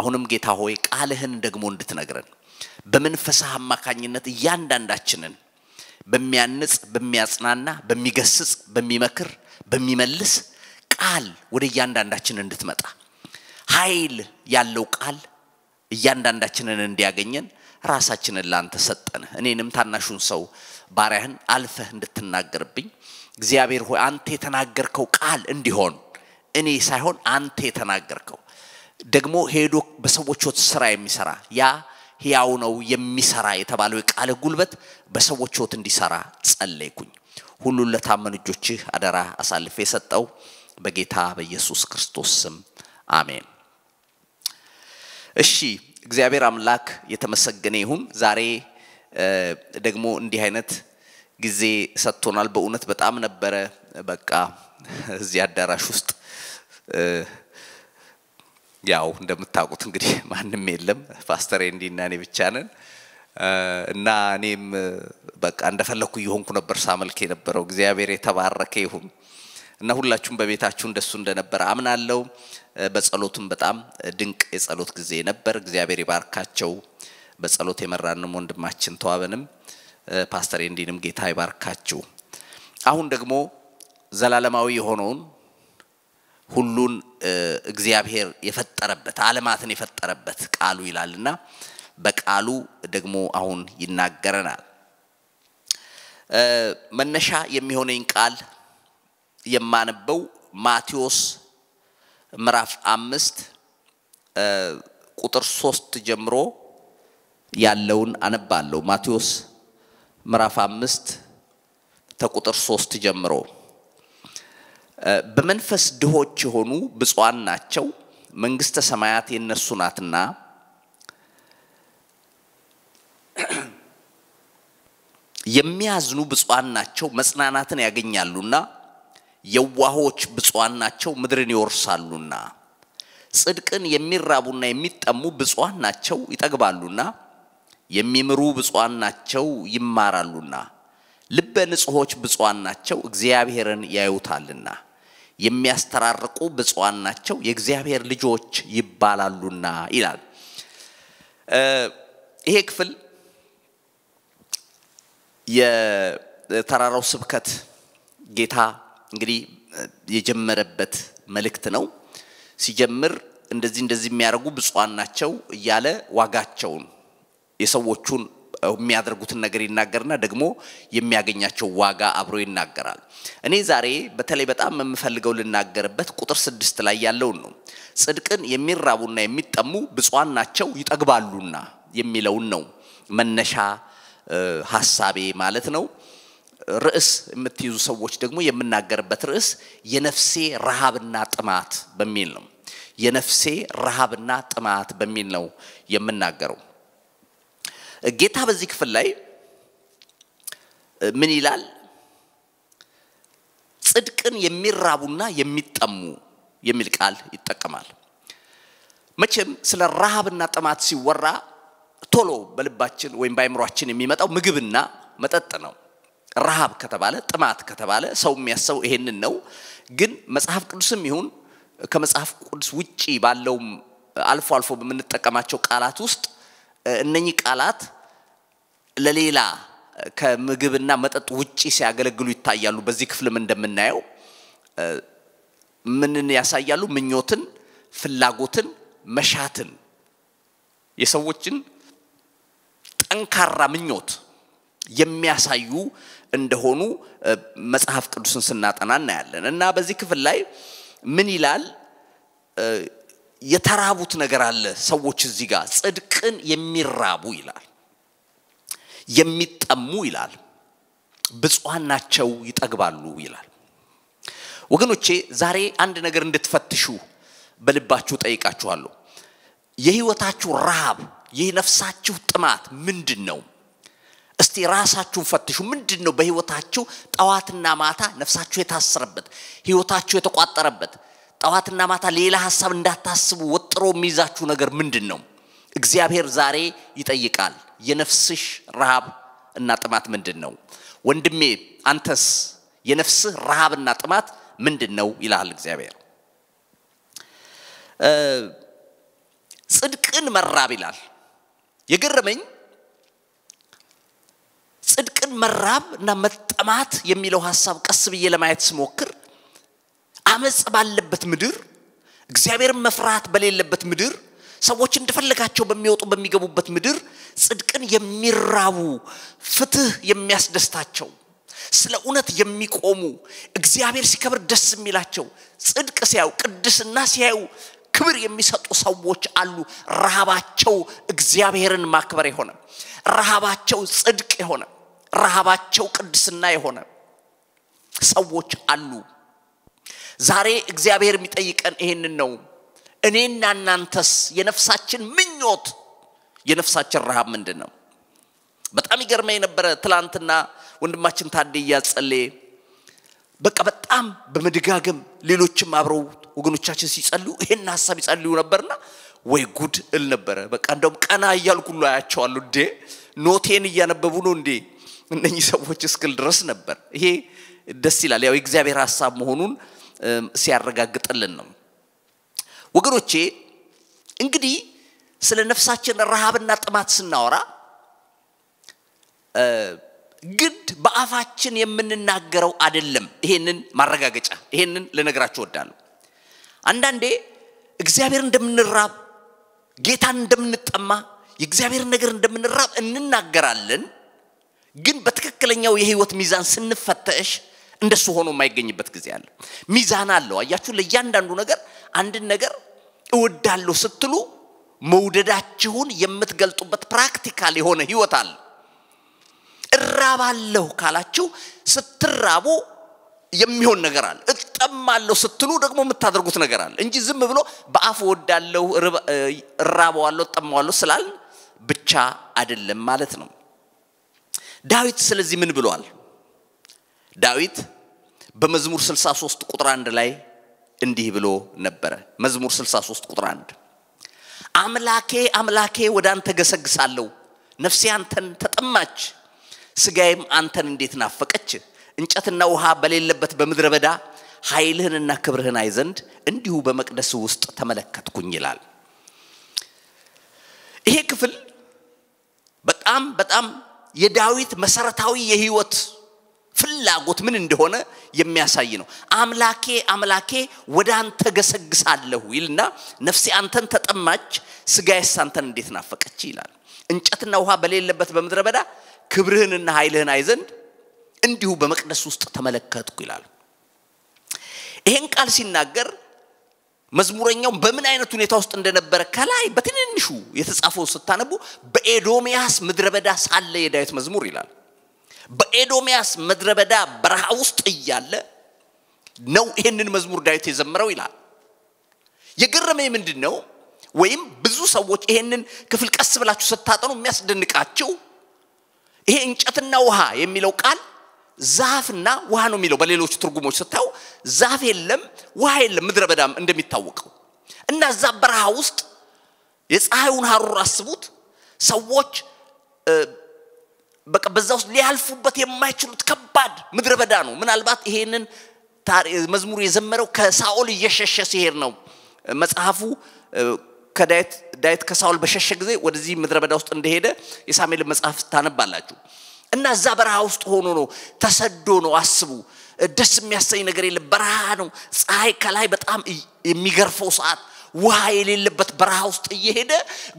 አሁንም ጌታ ሆይ ቃልህን ደግሞ እንድትነግረን በመንፈስህ አማካኝነት እያንዳንዳችንን በሚያንጽ፣ በሚያጽናና፣ በሚገስጽ፣ በሚመክር፣ በሚመልስ ቃል ወደ እያንዳንዳችን እንድትመጣ ኃይል ያለው ቃል እያንዳንዳችንን እንዲያገኘን ራሳችንን ላንተ ሰጠን። እኔንም ታናሹን ሰው ባሪያህን አልፈህ እንድትናገርብኝ እግዚአብሔር ሆይ አንተ የተናገርከው ቃል እንዲሆን እኔ ሳይሆን አንተ የተናገርከው ደግሞ ሄዶ በሰዎች ሕይወት ስራ የሚሰራ ያ ያው ነው የሚሰራ የተባለው ቃለ ጉልበት በሰዎች ሕይወት እንዲሰራ ጸለይኩኝ። ሁሉን ለታመኑ እጆችህ አደራ አሳልፌ የሰጠው በጌታ በኢየሱስ ክርስቶስ ስም አሜን። እሺ እግዚአብሔር አምላክ የተመሰገነ ይሁን። ዛሬ ደግሞ እንዲህ አይነት ጊዜ ሰጥቶናል። በእውነት በጣም ነበረ በቃ እዚህ አዳራሽ ውስጥ ያው እንደምታውቁት እንግዲህ ማንም የለም ፓስተር ኤንዲ እና እኔ ብቻ ነን እና እኔም በቃ እንደፈለግኩ እየሆንኩ ነበር ሳመልክ የነበረው። እግዚአብሔር የተባረከ ይሁን እና ሁላችሁም በቤታችሁ እንደሱ እንደነበረ አምናለው። በጸሎቱም በጣም ድንቅ የጸሎት ጊዜ ነበር። እግዚአብሔር ይባርካቸው። በጸሎት የመራንም ወንድማችን ተዋበንም ፓስተር እንዲንም ጌታ ይባርካችሁ። አሁን ደግሞ ዘላለማዊ የሆነውን ሁሉን እግዚአብሔር የፈጠረበት አለማትን የፈጠረበት ቃሉ ይላልና በቃሉ ደግሞ አሁን ይናገረናል። መነሻ የሚሆነኝ ቃል የማነበው ማቴዎስ ምዕራፍ አምስት ቁጥር ሶስት ጀምሮ ያለውን አነባለሁ። ማቴዎስ ምዕራፍ አምስት ከቁጥር ሶስት ጀምሮ በመንፈስ ድሆች የሆኑ ብፁዓን ናቸው፣ መንግስተ ሰማያት የነሱ ናትና። የሚያዝኑ ብፁዓን ናቸው፣ መጽናናትን ያገኛሉና። የዋሆች ብፁዓን ናቸው፣ ምድርን ይወርሳሉና። ጽድቅን የሚራቡና የሚጠሙ ብፁዓን ናቸው፣ ይጠግባሉና። የሚምሩ ብፁዓን ናቸው፣ ይማራሉና። ልበ ንጹሖች ብፁዓን ናቸው፣ እግዚአብሔርን ያዩታልና። የሚያስተራርቁ ብፁዓን ናቸው የእግዚአብሔር ልጆች ይባላሉና ይላል። ይሄ ክፍል የተራራው ስብከት ጌታ እንግዲህ የጀመረበት መልእክት ነው። ሲጀምር እንደዚህ እንደዚህ የሚያደርጉ ብፁዓን ናቸው እያለ ዋጋቸውን የሰዎቹን የሚያደርጉትን ነገር ይናገርና ደግሞ የሚያገኛቸው ዋጋ አብሮ ይናገራል። እኔ ዛሬ በተለይ በጣም የምፈልገው ልናገርበት ቁጥር ስድስት ላይ ያለውን ነው። ጽድቅን የሚራቡና የሚጠሙ ብፁዓን ናቸው ይጠግባሉና የሚለውን ነው መነሻ ሀሳቤ ማለት ነው። ርዕስ የምትይዙ ሰዎች ደግሞ የምናገርበት ርዕስ የነፍሴ ረሃብና ጥማት በሚል ነው። የነፍሴ ረሃብና ጥማት በሚል ነው የምናገረው። ጌታ በዚህ ክፍል ላይ ምን ይላል? ጽድቅን የሚራቡና የሚጠሙ የሚል ቃል ይጠቀማል። መቼም ስለ ረሃብና ጥማት ሲወራ ቶሎ በልባችን ወይም በአይምሯችን የሚመጣው ምግብና መጠጥ ነው። ረሃብ ከተባለ ጥማት ከተባለ ሰው የሚያሰው ይሄንን ነው። ግን መጽሐፍ ቅዱስም ይሁን ከመጽሐፍ ቅዱስ ውጪ ባለውም አልፎ አልፎ በምንጠቀማቸው ቃላት ውስጥ እነኚህ ቃላት ለሌላ ከምግብና መጠጥ ውጪ ሲያገለግሉ ይታያሉ። በዚህ ክፍልም እንደምናየው ምንን ያሳያሉ? ምኞትን፣ ፍላጎትን፣ መሻትን የሰዎችን ጠንካራ ምኞት የሚያሳዩ እንደሆኑ መጽሐፍ ቅዱስን ስናጠና እናያለን እና በዚህ ክፍል ላይ ምን ይላል? የተራቡት ነገር አለ። ሰዎች እዚህ ጋር ጽድቅን የሚራቡ ይላል፣ የሚጠሙ ይላል፣ ብፁዓን ናቸው ይጠግባሉ ይላል። ወገኖቼ ዛሬ አንድ ነገር እንድትፈትሹ በልባችሁ ጠይቃችኋለሁ። የህይወታችሁ ረሃብ፣ የነፍሳችሁ ጥማት ምንድን ነው? እስቲ ራሳችሁን ፈትሹ። ምንድን ነው በህይወታችሁ ጠዋትና ማታ ነፍሳችሁ የታሰረበት፣ ህይወታችሁ የተቋጠረበት ጠዋትና ማታ ሌላ ሀሳብ እንዳታስቡ ወጥሮ የሚይዛችሁ ነገር ምንድን ነው? እግዚአብሔር ዛሬ ይጠይቃል። የነፍስሽ ረሃብ እና ጥማት ምንድን ነው? ወንድሜ አንተስ የነፍስህ ረሃብና ጥማት ምንድን ነው ይልሃል እግዚአብሔር። ጽድቅን መራብ ይላል። የገረመኝ ጽድቅን መራብ እና መጠማት የሚለው ሀሳብ ቀስ ብዬ ለማየት ስሞክር አመፅ ባለበት ምድር፣ እግዚአብሔርን መፍራት በሌለበት ምድር፣ ሰዎች እንደፈለጋቸው በሚወጡ በሚገቡበት ምድር ጽድቅን የሚራቡ ፍትህ የሚያስደስታቸው ስለ እውነት የሚቆሙ እግዚአብሔር ሲከብር ደስ የሚላቸው ጽድቅ ሲያዩ ቅድስና ሲያዩ ክብር የሚሰጡ ሰዎች አሉ። ረሃባቸው እግዚአብሔርን ማክበር የሆነ ረሃባቸው ጽድቅ የሆነ ረሃባቸው ቅድስና የሆነ ሰዎች አሉ። ዛሬ እግዚአብሔር የሚጠይቀን ይሄንን ነው። እኔና እናንተስ የነፍሳችን ምኞት፣ የነፍሳችን ረሃብ ምንድን ነው? በጣም ይገርመ የነበረ ትላንትና ወንድማችን ታዴ እያጸሌ በቃ በጣም በመደጋገም ሌሎችም አብረው ወገኖቻችን ሲጸልዩ ይሄን ሀሳብ ይጸልዩ ነበርና ወይ ጉድ እል ነበረ። በቃ እንደውም ቀና እያልኩ ሁሉ አያቸዋለሁ። እንዴ ኖቴን እያነበቡ ነው እንዴ እነኚህ ሰዎች እስክል ድረስ ነበር። ይሄ ደስ ይላል። ያው የእግዚአብሔር ሀሳብ መሆኑን ሲያረጋግጥልን ነው። ወገኖቼ እንግዲህ ስለ ነፍሳችን ረሃብና ጥማት ስናወራ ግድ በአፋችን የምንናገረው አይደለም። ይሄንን ማረጋገጫ ይሄንን ልነግራችሁ እወዳለሁ። አንዳንዴ እግዚአብሔር እንደምንራብ ጌታን እንደምንጠማ የእግዚአብሔር ነገር እንደምንራብ እንናገራለን። ግን በትክክለኛው የህይወት ሚዛን ስንፈተሽ እንደሱ ሆኖ የማይገኝበት ጊዜ አለ። ሚዛን አለው። አያችሁ፣ ለእያንዳንዱ ነገር አንድን ነገር እወዳለሁ ስትሉ መውደዳችሁን የምትገልጡበት ፕራክቲካል የሆነ ህይወት አለ። እራባለሁ ካላችሁ ስትራቡ የሚሆን ነገር አለ። እጠማለሁ ስትሉ ደግሞ የምታደርጉት ነገር አለ እንጂ ዝም ብሎ በአፍ እወዳለሁ፣ እራበዋለሁ፣ እጠማዋለሁ ስላል ብቻ አይደለም ማለት ነው። ዳዊት ስለዚህ ምን ብሏል? ዳዊት በመዝሙር 63 ቁጥር አንድ ላይ እንዲህ ብሎ ነበረ። መዝሙር 63 ቁጥር 1 አምላኬ አምላኬ ወደ አንተ ገሰግሳለሁ፣ ነፍሴ አንተን ተጠማች፣ ስጋዬም አንተን እንዴት ናፈቀች። እንጨትና ውሃ በሌለበት በምድረ በዳ ኃይልህንና ክብርህን አይ ዘንድ እንዲሁ በመቅደስ ውስጥ ተመለከትኩኝ ይላል። ይሄ ክፍል በጣም በጣም የዳዊት መሰረታዊ የህይወት ፍላጎት ምን እንደሆነ የሚያሳይ ነው። አምላኬ አምላኬ ወደ አንተ ገሰግሳለሁ ይልና ነፍሴ አንተን ተጠማች፣ ስጋዬስ አንተን እንዴት ናፈቀች ይላል። እንጨትና ውሃ በሌለበት በምድረ በዳ ክብርህንና ኃይልህን አይ ዘንድ እንዲሁ በመቅደስ ውስጥ ተመለከትኩ ይላል። ይሄን ቃል ሲናገር መዝሙረኛው በምን አይነት ሁኔታ ውስጥ እንደነበረ ከላይ በትንንሹ የተጻፈው ስታነቡ በኤዶሚያስ ምድረ በዳ ሳለ የዳዊት መዝሙር ይላል። በኤዶሚያስ ምድረበዳ በረሃ ውስጥ እያለ ነው ይህንን መዝሙር ዳዊት የዘመረው ይላል። የገረመኝ ምንድን ነው? ወይም ብዙ ሰዎች ይሄንን ክፍል ቀስ ብላችሁ ስታጠኑ የሚያስደንቃቸው ይሄ እንጨትና ውሃ የሚለው ቃል ዛፍና ውሃ ነው የሚለው። በሌሎች ትርጉሞች ስታዩ ዛፍ የለም፣ ውሃ የለም፣ ምድረ በዳም እንደሚታወቀው እና እዛ በረሃ ውስጥ የፀሐዩን ሀሩር አስቡት። ሰዎች በቃ በዛ ውስጥ ሊያልፉበት የማይችሉት ከባድ ምድረ በዳ ነው። ምናልባት ይሄንን መዝሙሩ የዘመረው ከሳኦል እየሸሸ ሲሄድ ነው። መጽሐፉ ከዳዊት ከሳኦል በሸሸ ጊዜ ወደዚህ ምድረ በዳ ውስጥ እንደሄደ የሳሙኤል መጽሐፍ ታነባላችሁ እና እዛ በረሃ ውስጥ ሆኖ ነው ተሰዶ ነው። አስቡ፣ ደስ የሚያሰኝ ነገር የለም። በረሃ ነው። ፀሐይ ከላይ በጣም የሚገርፈው ሰዓት ውሃ የሌለበት በረሃ ውስጥ እየሄደ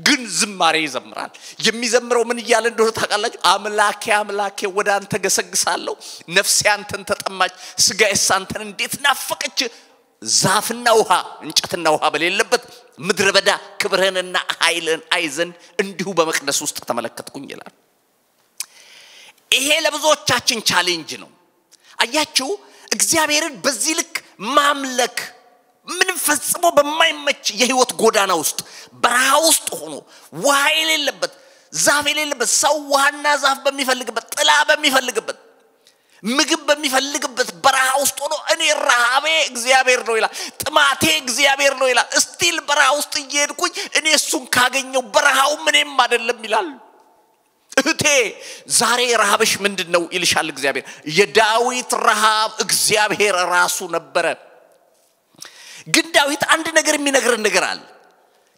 ግን ዝማሬ ይዘምራል። የሚዘምረው ምን እያለ እንደሆነ ታውቃላችሁ? አምላኬ አምላኬ ወደ አንተ ገሰግሳለሁ፣ ነፍሴ አንተን ተጠማች፣ ስጋዬስ አንተን እንዴት ናፈቀች። ዛፍና ውሃ እንጨትና ውሃ በሌለበት ምድረ በዳ ክብርህንና ኃይልን አይዘን እንዲሁ በመቅደስ ውስጥ ተመለከትኩኝ ይላል። ይሄ ለብዙዎቻችን ቻሌንጅ ነው። አያችሁ፣ እግዚአብሔርን በዚህ ልክ ማምለክ ምንም ፈጽሞ በማይመች የህይወት ጎዳና ውስጥ በረሃ ውስጥ ሆኖ ውሃ የሌለበት ዛፍ የሌለበት ሰው ውሃና ዛፍ በሚፈልግበት ጥላ በሚፈልግበት ምግብ በሚፈልግበት በረሃ ውስጥ ሆኖ እኔ ረሃቤ እግዚአብሔር ነው ይላል፣ ጥማቴ እግዚአብሔር ነው ይላል። እስቲል በረሃ ውስጥ እየሄድኩኝ እኔ እሱን ካገኘው በረሃው ምንም አይደለም ይላል። እህቴ ዛሬ ረሃብሽ ምንድን ነው ይልሻል እግዚአብሔር። የዳዊት ረሃብ እግዚአብሔር ራሱ ነበረ። ግን ዳዊት አንድ ነገር የሚነግረን ነገር አለ።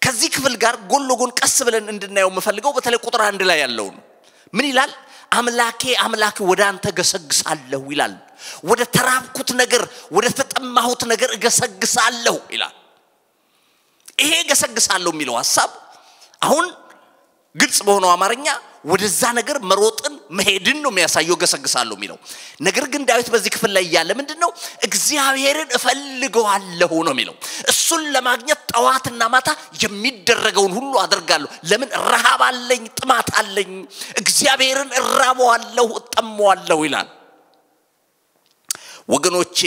ከዚህ ክፍል ጋር ጎን ለጎን ቀስ ብለን እንድናየው የምፈልገው በተለይ ቁጥር አንድ ላይ ያለውን ምን ይላል? አምላኬ አምላኬ ወደ አንተ ገሰግሳለሁ ይላል። ወደ ተራብኩት ነገር፣ ወደ ተጠማሁት ነገር እገሰግሳለሁ ይላል። ይሄ ገሰግሳለሁ የሚለው ሀሳብ አሁን ግልጽ በሆነው አማርኛ ወደዛ ነገር መሮጥን መሄድን ነው የሚያሳየው፣ ገሰግሳለሁ የሚለው ነገር ግን ዳዊት በዚህ ክፍል ላይ እያለ ምንድን ነው እግዚአብሔርን እፈልገዋለሁ ነው የሚለው። እሱን ለማግኘት ጠዋትና ማታ የሚደረገውን ሁሉ አደርጋለሁ። ለምን? ረሃብ አለኝ፣ ጥማት አለኝ፣ እግዚአብሔርን እራበዋለሁ፣ እጠመዋለሁ ይላል። ወገኖቼ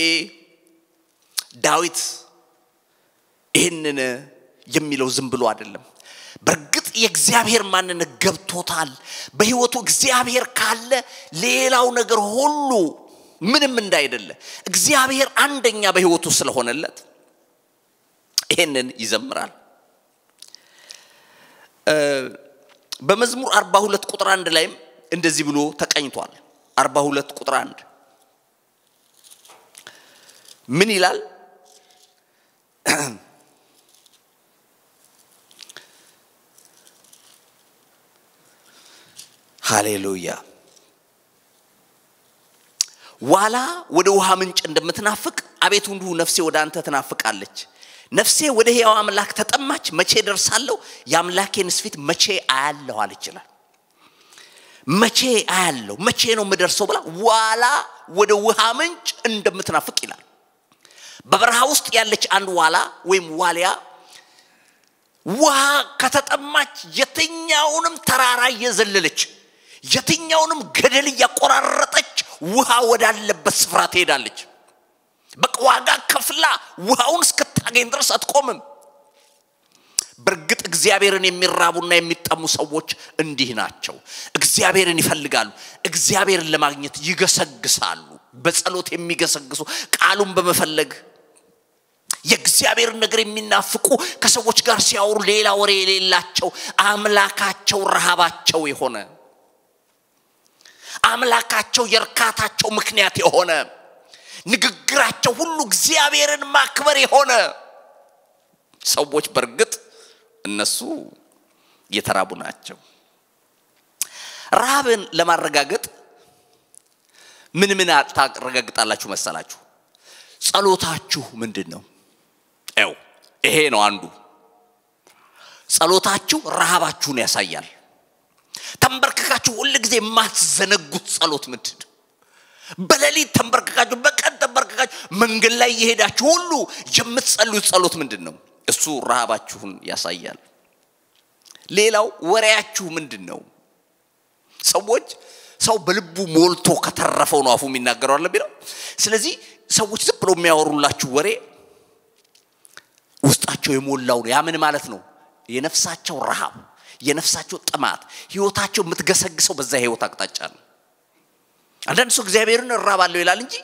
ዳዊት ይህንን የሚለው ዝም ብሎ አይደለም። በእርግጥ የእግዚአብሔር ማንነት ገብቶታል። በህይወቱ እግዚአብሔር ካለ ሌላው ነገር ሁሉ ምንም እንዳይደለ እግዚአብሔር አንደኛ በህይወቱ ስለሆነለት ይህንን ይዘምራል። በመዝሙር 42 ቁጥር አንድ ላይም እንደዚህ ብሎ ተቀኝቷል። 42 ቁጥር አንድ ምን ይላል? ሃሌሉያ። ዋላ ወደ ውሃ ምንጭ እንደምትናፍቅ አቤቱ እንዲሁ ነፍሴ ወደ አንተ ትናፍቃለች። ነፍሴ ወደ ሕያው አምላክ ተጠማች። መቼ ደርሳለሁ? የአምላኬን ስፊት መቼ አያለሁ? አለች ይችላል መቼ አያለሁ? መቼ ነው የምደርሰው ብላ ዋላ ወደ ውሃ ምንጭ እንደምትናፍቅ ይላል። በበረሃ ውስጥ ያለች አንድ ዋላ ወይም ዋሊያ ውሃ ከተጠማች የትኛውንም ተራራ እየዘለለች የትኛውንም ገደል እያቆራረጠች ውሃ ወዳለበት ስፍራ ትሄዳለች። በቃ ዋጋ ከፍላ ውሃውን እስክታገኝ ድረስ አትቆምም። በእርግጥ እግዚአብሔርን የሚራቡና የሚጠሙ ሰዎች እንዲህ ናቸው። እግዚአብሔርን ይፈልጋሉ። እግዚአብሔርን ለማግኘት ይገሰግሳሉ። በጸሎት የሚገሰግሱ ቃሉን በመፈለግ የእግዚአብሔርን ነገር የሚናፍቁ ከሰዎች ጋር ሲያወሩ ሌላ ወሬ የሌላቸው አምላካቸው ረሃባቸው የሆነ አምላካቸው የእርካታቸው ምክንያት የሆነ ንግግራቸው ሁሉ እግዚአብሔርን ማክበር የሆነ ሰዎች በእርግጥ እነሱ የተራቡ ናቸው። ረሃብን ለማረጋገጥ ምን ምን ታረጋግጣላችሁ መሰላችሁ? ጸሎታችሁ ምንድን ነው? ው ይሄ ነው አንዱ ጸሎታችሁ ረሃባችሁን ያሳያል። ተንበርክካችሁ ሁል ጊዜ የማትዘነጉት ጸሎት ምንድን ነው? በሌሊት ተንበርክካችሁ፣ በቀን ተንበርክካችሁ፣ መንገድ ላይ የሄዳችሁ ሁሉ የምትጸልዩት ጸሎት ምንድን ነው? እሱ ረሃባችሁን ያሳያል። ሌላው ወሬያችሁ ምንድን ነው? ሰዎች ሰው በልቡ ሞልቶ ከተረፈው ነው አፉ የሚናገረው አለ ቢለው። ስለዚህ ሰዎች ዝም ብለው የሚያወሩላችሁ ወሬ ውስጣቸው የሞላው ነው። ያ ምን ማለት ነው? የነፍሳቸው ረሃብ የነፍሳቸው ጥማት፣ ህይወታቸው የምትገሰግሰው በዛ ህይወት አቅጣጫ ነው። አንዳንድ ሰው እግዚአብሔርን እራባለሁ ይላል እንጂ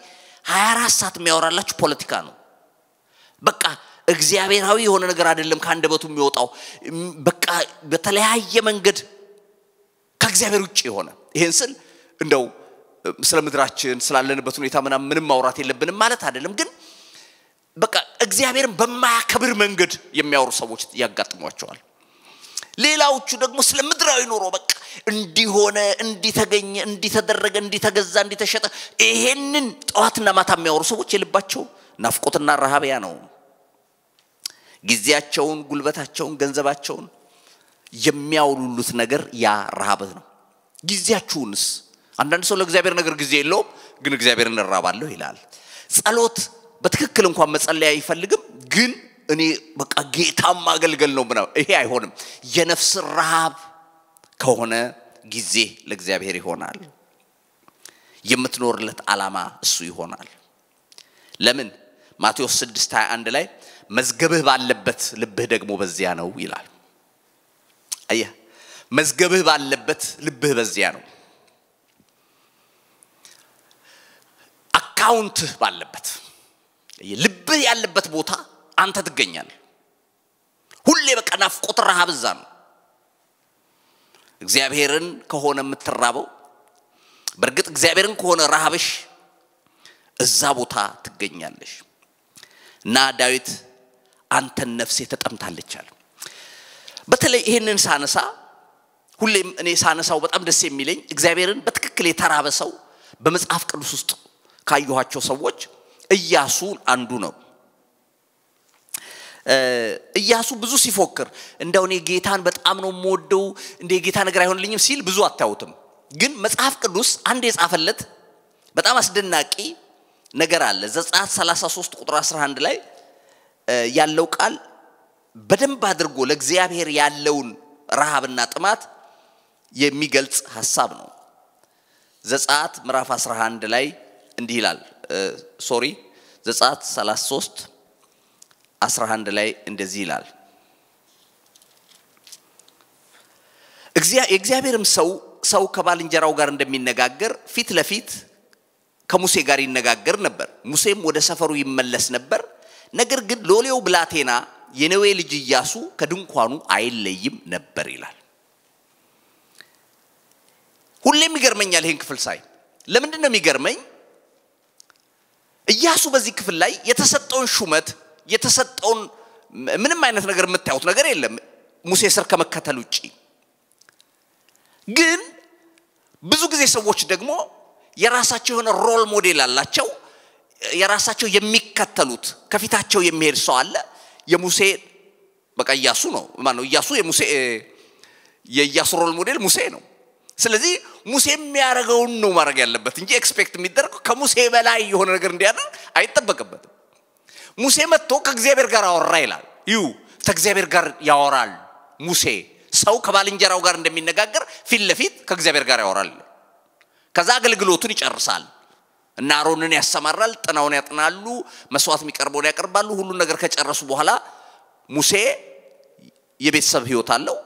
24 ሰዓት የሚያወራላችሁ ፖለቲካ ነው። በቃ እግዚአብሔራዊ የሆነ ነገር አይደለም ከአንደበቱ የሚወጣው። በቃ በተለያየ መንገድ ከእግዚአብሔር ውጭ የሆነ ይህን ስል እንደው ስለ ምድራችን ስላለንበት ሁኔታ ምናምን ምንም ማውራት የለብንም ማለት አይደለም፣ ግን በቃ እግዚአብሔርን በማያከብር መንገድ የሚያወሩ ሰዎች ያጋጥሟቸዋል። ሌላዎቹ ደግሞ ስለ ምድራዊ ኑሮ በቃ እንዲሆነ እንዲተገኘ እንዲተደረገ እንዲተገዛ እንዲተሸጠ ይሄንን ጠዋትና ማታ የሚያወሩ ሰዎች የልባቸው ናፍቆትና ረሃቢያ ነው። ጊዜያቸውን፣ ጉልበታቸውን፣ ገንዘባቸውን የሚያውሉሉት ነገር ያ ረሃበት ነው። ጊዜያችሁንስ አንዳንድ ሰው ለእግዚአብሔር ነገር ጊዜ የለውም፣ ግን እግዚአብሔር እንራባለሁ ይላል። ጸሎት በትክክል እንኳን መጸለይ አይፈልግም፣ ግን እኔ በቃ ጌታም ማገልገል ነው ምናምን፣ ይሄ አይሆንም። የነፍስ ረሃብ ከሆነ ጊዜ ለእግዚአብሔር ይሆናል። የምትኖርለት ዓላማ እሱ ይሆናል። ለምን ማቴዎስ 6 21 ላይ መዝገብህ ባለበት ልብህ ደግሞ በዚያ ነው ይላል። አየህ፣ መዝገብህ ባለበት ልብህ በዚያ ነው። አካውንትህ ባለበት ልብህ ያለበት ቦታ አንተ ትገኛል። ሁሌ በቃ ናፍቆት ረሃብ እዛ ነው። እግዚአብሔርን ከሆነ የምትራበው በእርግጥ እግዚአብሔርን ከሆነ ረሃብሽ እዛ ቦታ ትገኛለሽ። እና ዳዊት አንተን ነፍሴ ተጠምታለች አለ። በተለይ ይህንን ሳነሳ ሁሌም እኔ ሳነሳው በጣም ደስ የሚለኝ እግዚአብሔርን በትክክል የተራበ ሰው በመጽሐፍ ቅዱስ ውስጥ ካየኋቸው ሰዎች እያሱ አንዱ ነው። እያሱ ብዙ ሲፎክር እንደው እኔ ጌታን በጣም ነው የምወደው እንደ ጌታ ነገር አይሆንልኝም ሲል ብዙ አታዩትም። ግን መጽሐፍ ቅዱስ አንድ የጻፈለት በጣም አስደናቂ ነገር አለ። ዘጸአት 33 ቁጥር 11 ላይ ያለው ቃል በደንብ አድርጎ ለእግዚአብሔር ያለውን ረሃብና ጥማት የሚገልጽ ሀሳብ ነው። ዘጸአት ምዕራፍ 11 ላይ እንዲህ ይላል። ሶሪ ዘጸአት 33 11 ላይ እንደዚህ ይላል። የእግዚአብሔርም ሰው ሰው ከባልንጀራው ጋር እንደሚነጋገር ፊት ለፊት ከሙሴ ጋር ይነጋገር ነበር። ሙሴም ወደ ሰፈሩ ይመለስ ነበር። ነገር ግን ሎሌው ብላቴና የነዌ ልጅ እያሱ ከድንኳኑ አይለይም ነበር ይላል። ሁሌም ይገርመኛል ይህን ክፍል ሳይ። ለምንድን ነው የሚገርመኝ? እያሱ በዚህ ክፍል ላይ የተሰጠውን ሹመት የተሰጠውን ምንም አይነት ነገር የምታዩት ነገር የለም ሙሴ ስር ከመከተል ውጭ። ግን ብዙ ጊዜ ሰዎች ደግሞ የራሳቸው የሆነ ሮል ሞዴል አላቸው። የራሳቸው የሚከተሉት ከፊታቸው የሚሄድ ሰው አለ። የሙሴ በቃ እያሱ ነው ማነው? እያሱ የሙሴ የእያሱ ሮል ሞዴል ሙሴ ነው። ስለዚህ ሙሴ የሚያደርገውን ነው ማድረግ ያለበት እንጂ ኤክስፔክት የሚደረገው ከሙሴ በላይ የሆነ ነገር እንዲያደርግ አይጠበቅበትም። ሙሴ መጥቶ ከእግዚአብሔር ጋር አወራ ይላል። ይሁ ከእግዚአብሔር ጋር ያወራል ሙሴ። ሰው ከባልንጀራው ጋር እንደሚነጋገር ፊት ለፊት ከእግዚአብሔር ጋር ያወራል። ከዛ አገልግሎቱን ይጨርሳል እና አሮንን ያሰማራል። ጥናውን ያጥናሉ፣ መስዋዕት የሚቀርበውን ያቀርባሉ። ሁሉን ነገር ከጨረሱ በኋላ ሙሴ የቤተሰብ ህይወት አለው።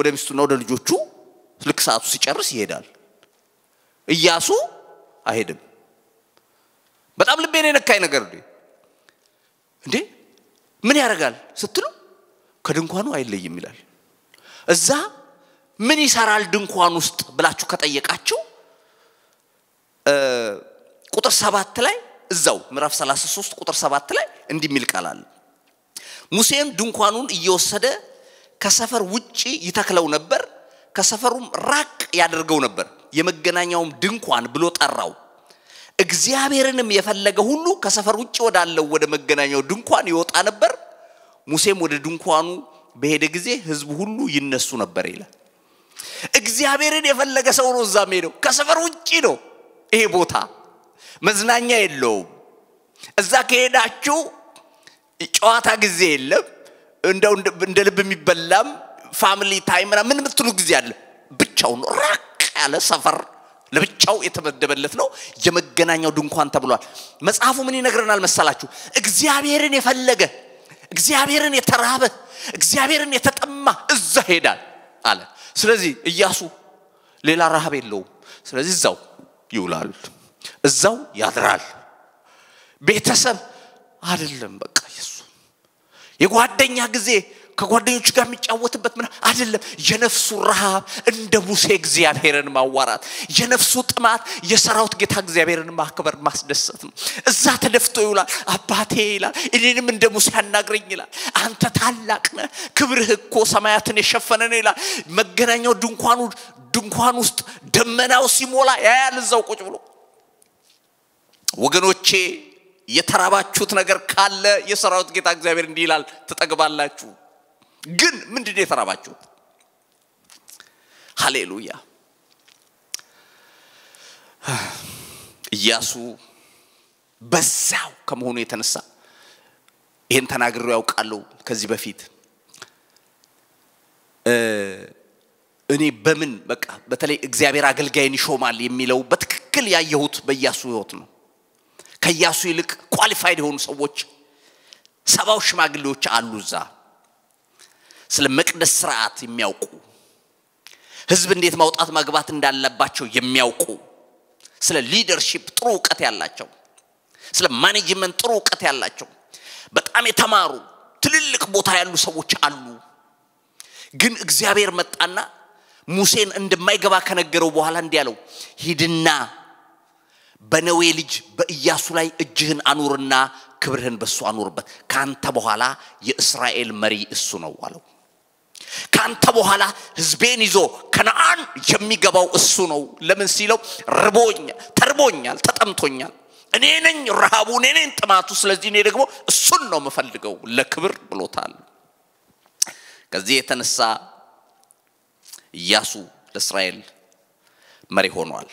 ወደ ሚስቱና ወደ ልጆቹ ልክ ሰዓቱ ሲጨርስ ይሄዳል። እያሱ አይሄድም። በጣም ልቤን የነካኝ ነገር እንዴ ምን ያደርጋል ስትሉ ከድንኳኑ አይለይም ይላል። እዛ ምን ይሰራል ድንኳን ውስጥ ብላችሁ ከጠየቃችሁ ቁጥር ሰባት ላይ እዛው ምዕራፍ 33 ቁጥር ሰባት ላይ እንዲህ የሚል ቃል ሙሴም ድንኳኑን እየወሰደ ከሰፈር ውጪ ይተክለው ነበር፣ ከሰፈሩም ራቅ ያደርገው ነበር። የመገናኛውም ድንኳን ብሎ ጠራው። እግዚአብሔርንም የፈለገ ሁሉ ከሰፈር ውጭ ወዳለው ወደ መገናኛው ድንኳን ይወጣ ነበር። ሙሴም ወደ ድንኳኑ በሄደ ጊዜ ህዝቡ ሁሉ ይነሱ ነበር ይላል። እግዚአብሔርን የፈለገ ሰው ነው እዛ ሄደው። ከሰፈር ውጭ ነው ይሄ ቦታ፣ መዝናኛ የለውም። እዛ ከሄዳችሁ ጨዋታ ጊዜ የለም። እንደ ልብ የሚበላም ፋሚሊ ታይምና ምን የምትሉ ጊዜ አለ። ብቻውን ራቅ ያለ ሰፈር ለብቻው የተመደበለት ነው። የመገናኛው ድንኳን ተብሏል። መጽሐፉ ምን ይነግረናል መሰላችሁ? እግዚአብሔርን የፈለገ እግዚአብሔርን የተራበ እግዚአብሔርን የተጠማ እዛ ሄዳል አለ። ስለዚህ እያሱ ሌላ ረሃብ የለውም። ስለዚህ እዛው ይውላል፣ እዛው ያድራል። ቤተሰብ አይደለም በቃ የሱ የጓደኛ ጊዜ ከጓደኞቹ ጋር የሚጫወትበት ምን አይደለም። የነፍሱ ረሃብ እንደ ሙሴ እግዚአብሔርን ማዋራት፣ የነፍሱ ጥማት የሰራዊት ጌታ እግዚአብሔርን ማክበር ማስደሰት ነው። እዛ ተደፍቶ ይውላል። አባቴ ይላል፣ እኔንም እንደ ሙሴ አናግረኝ ይላል። አንተ ታላቅ ነህ፣ ክብርህ እኮ ሰማያትን የሸፈነ ነው ይላል። መገናኛው ድንኳኑ ድንኳን ውስጥ ደመናው ሲሞላ ያያል እዛው ቁጭ ብሎ ወገኖቼ የተራባችሁት ነገር ካለ የሰራዊት ጌታ እግዚአብሔር እንዲህ ይላል፣ ትጠግባላችሁ። ግን ምንድን የተራባችሁት? ሀሌሉያ። እያሱ በዛው ከመሆኑ የተነሳ ይህን ተናግሮ ያውቃለሁ ከዚህ በፊት እኔ በምን በቃ በተለይ እግዚአብሔር አገልጋይን ይሾማል የሚለው በትክክል ያየሁት በእያሱ ህይወት ነው። ከእያሱ ይልቅ ኳሊፋይድ የሆኑ ሰዎች ሰባው ሽማግሌዎች አሉ እዛ ስለ መቅደስ ስርዓት የሚያውቁ ህዝብ እንዴት ማውጣት ማግባት እንዳለባቸው የሚያውቁ ስለ ሊደርሺፕ ጥሩ እውቀት ያላቸው፣ ስለ ማኔጅመንት ጥሩ እውቀት ያላቸው፣ በጣም የተማሩ ትልልቅ ቦታ ያሉ ሰዎች አሉ። ግን እግዚአብሔር መጣና ሙሴን እንደማይገባ ከነገረው በኋላ እንዲህ ያለው ሂድና በነዌ ልጅ በኢያሱ ላይ እጅህን አኑርና ክብርህን በሱ አኑርበት፣ ከአንተ በኋላ የእስራኤል መሪ እሱ ነው አለው። ከአንተ በኋላ ህዝቤን ይዞ ከነአን የሚገባው እሱ ነው። ለምን ሲለው ርቦኛል፣ ተርቦኛል፣ ተጠምቶኛል። እኔ ነኝ ረሃቡ፣ እኔ ነኝ ጥማቱ። ስለዚህ እኔ ደግሞ እሱን ነው የምፈልገው ለክብር ብሎታል። ከዚህ የተነሳ ኢያሱ ለእስራኤል መሪ ሆኗል።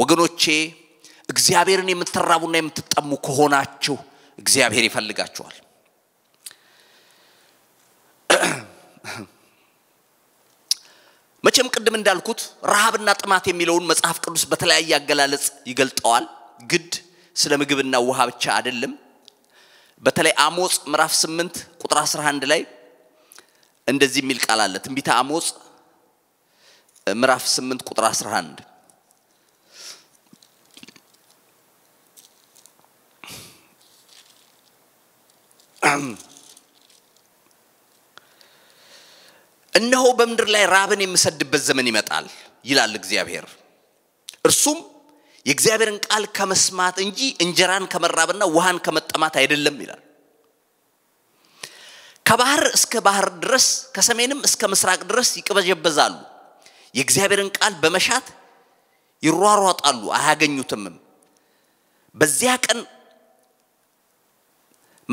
ወገኖቼ እግዚአብሔርን የምትራቡና የምትጠሙ ከሆናችሁ እግዚአብሔር ይፈልጋችኋል። መቼም ቅድም እንዳልኩት ረሃብና ጥማት የሚለውን መጽሐፍ ቅዱስ በተለያየ አገላለጽ ይገልጠዋል። ግድ ስለ ምግብና ውሃ ብቻ አይደለም። በተለይ አሞጽ ምዕራፍ 8 ቁጥር 11 ላይ እንደዚህ የሚል ቃል አለ። ትንቢተ አሞጽ ምዕራፍ 8 ቁጥር 11 እነሆ በምድር ላይ ራብን የምሰድበት ዘመን ይመጣል ይላል እግዚአብሔር። እርሱም የእግዚአብሔርን ቃል ከመስማት እንጂ እንጀራን ከመራብና ውሃን ከመጠማት አይደለም ይላል። ከባህር እስከ ባህር ድረስ ከሰሜንም እስከ ምስራቅ ድረስ ይቅበጀበዛሉ። የእግዚአብሔርን ቃል በመሻት ይሯሯጣሉ፣ አያገኙትምም። በዚያ ቀን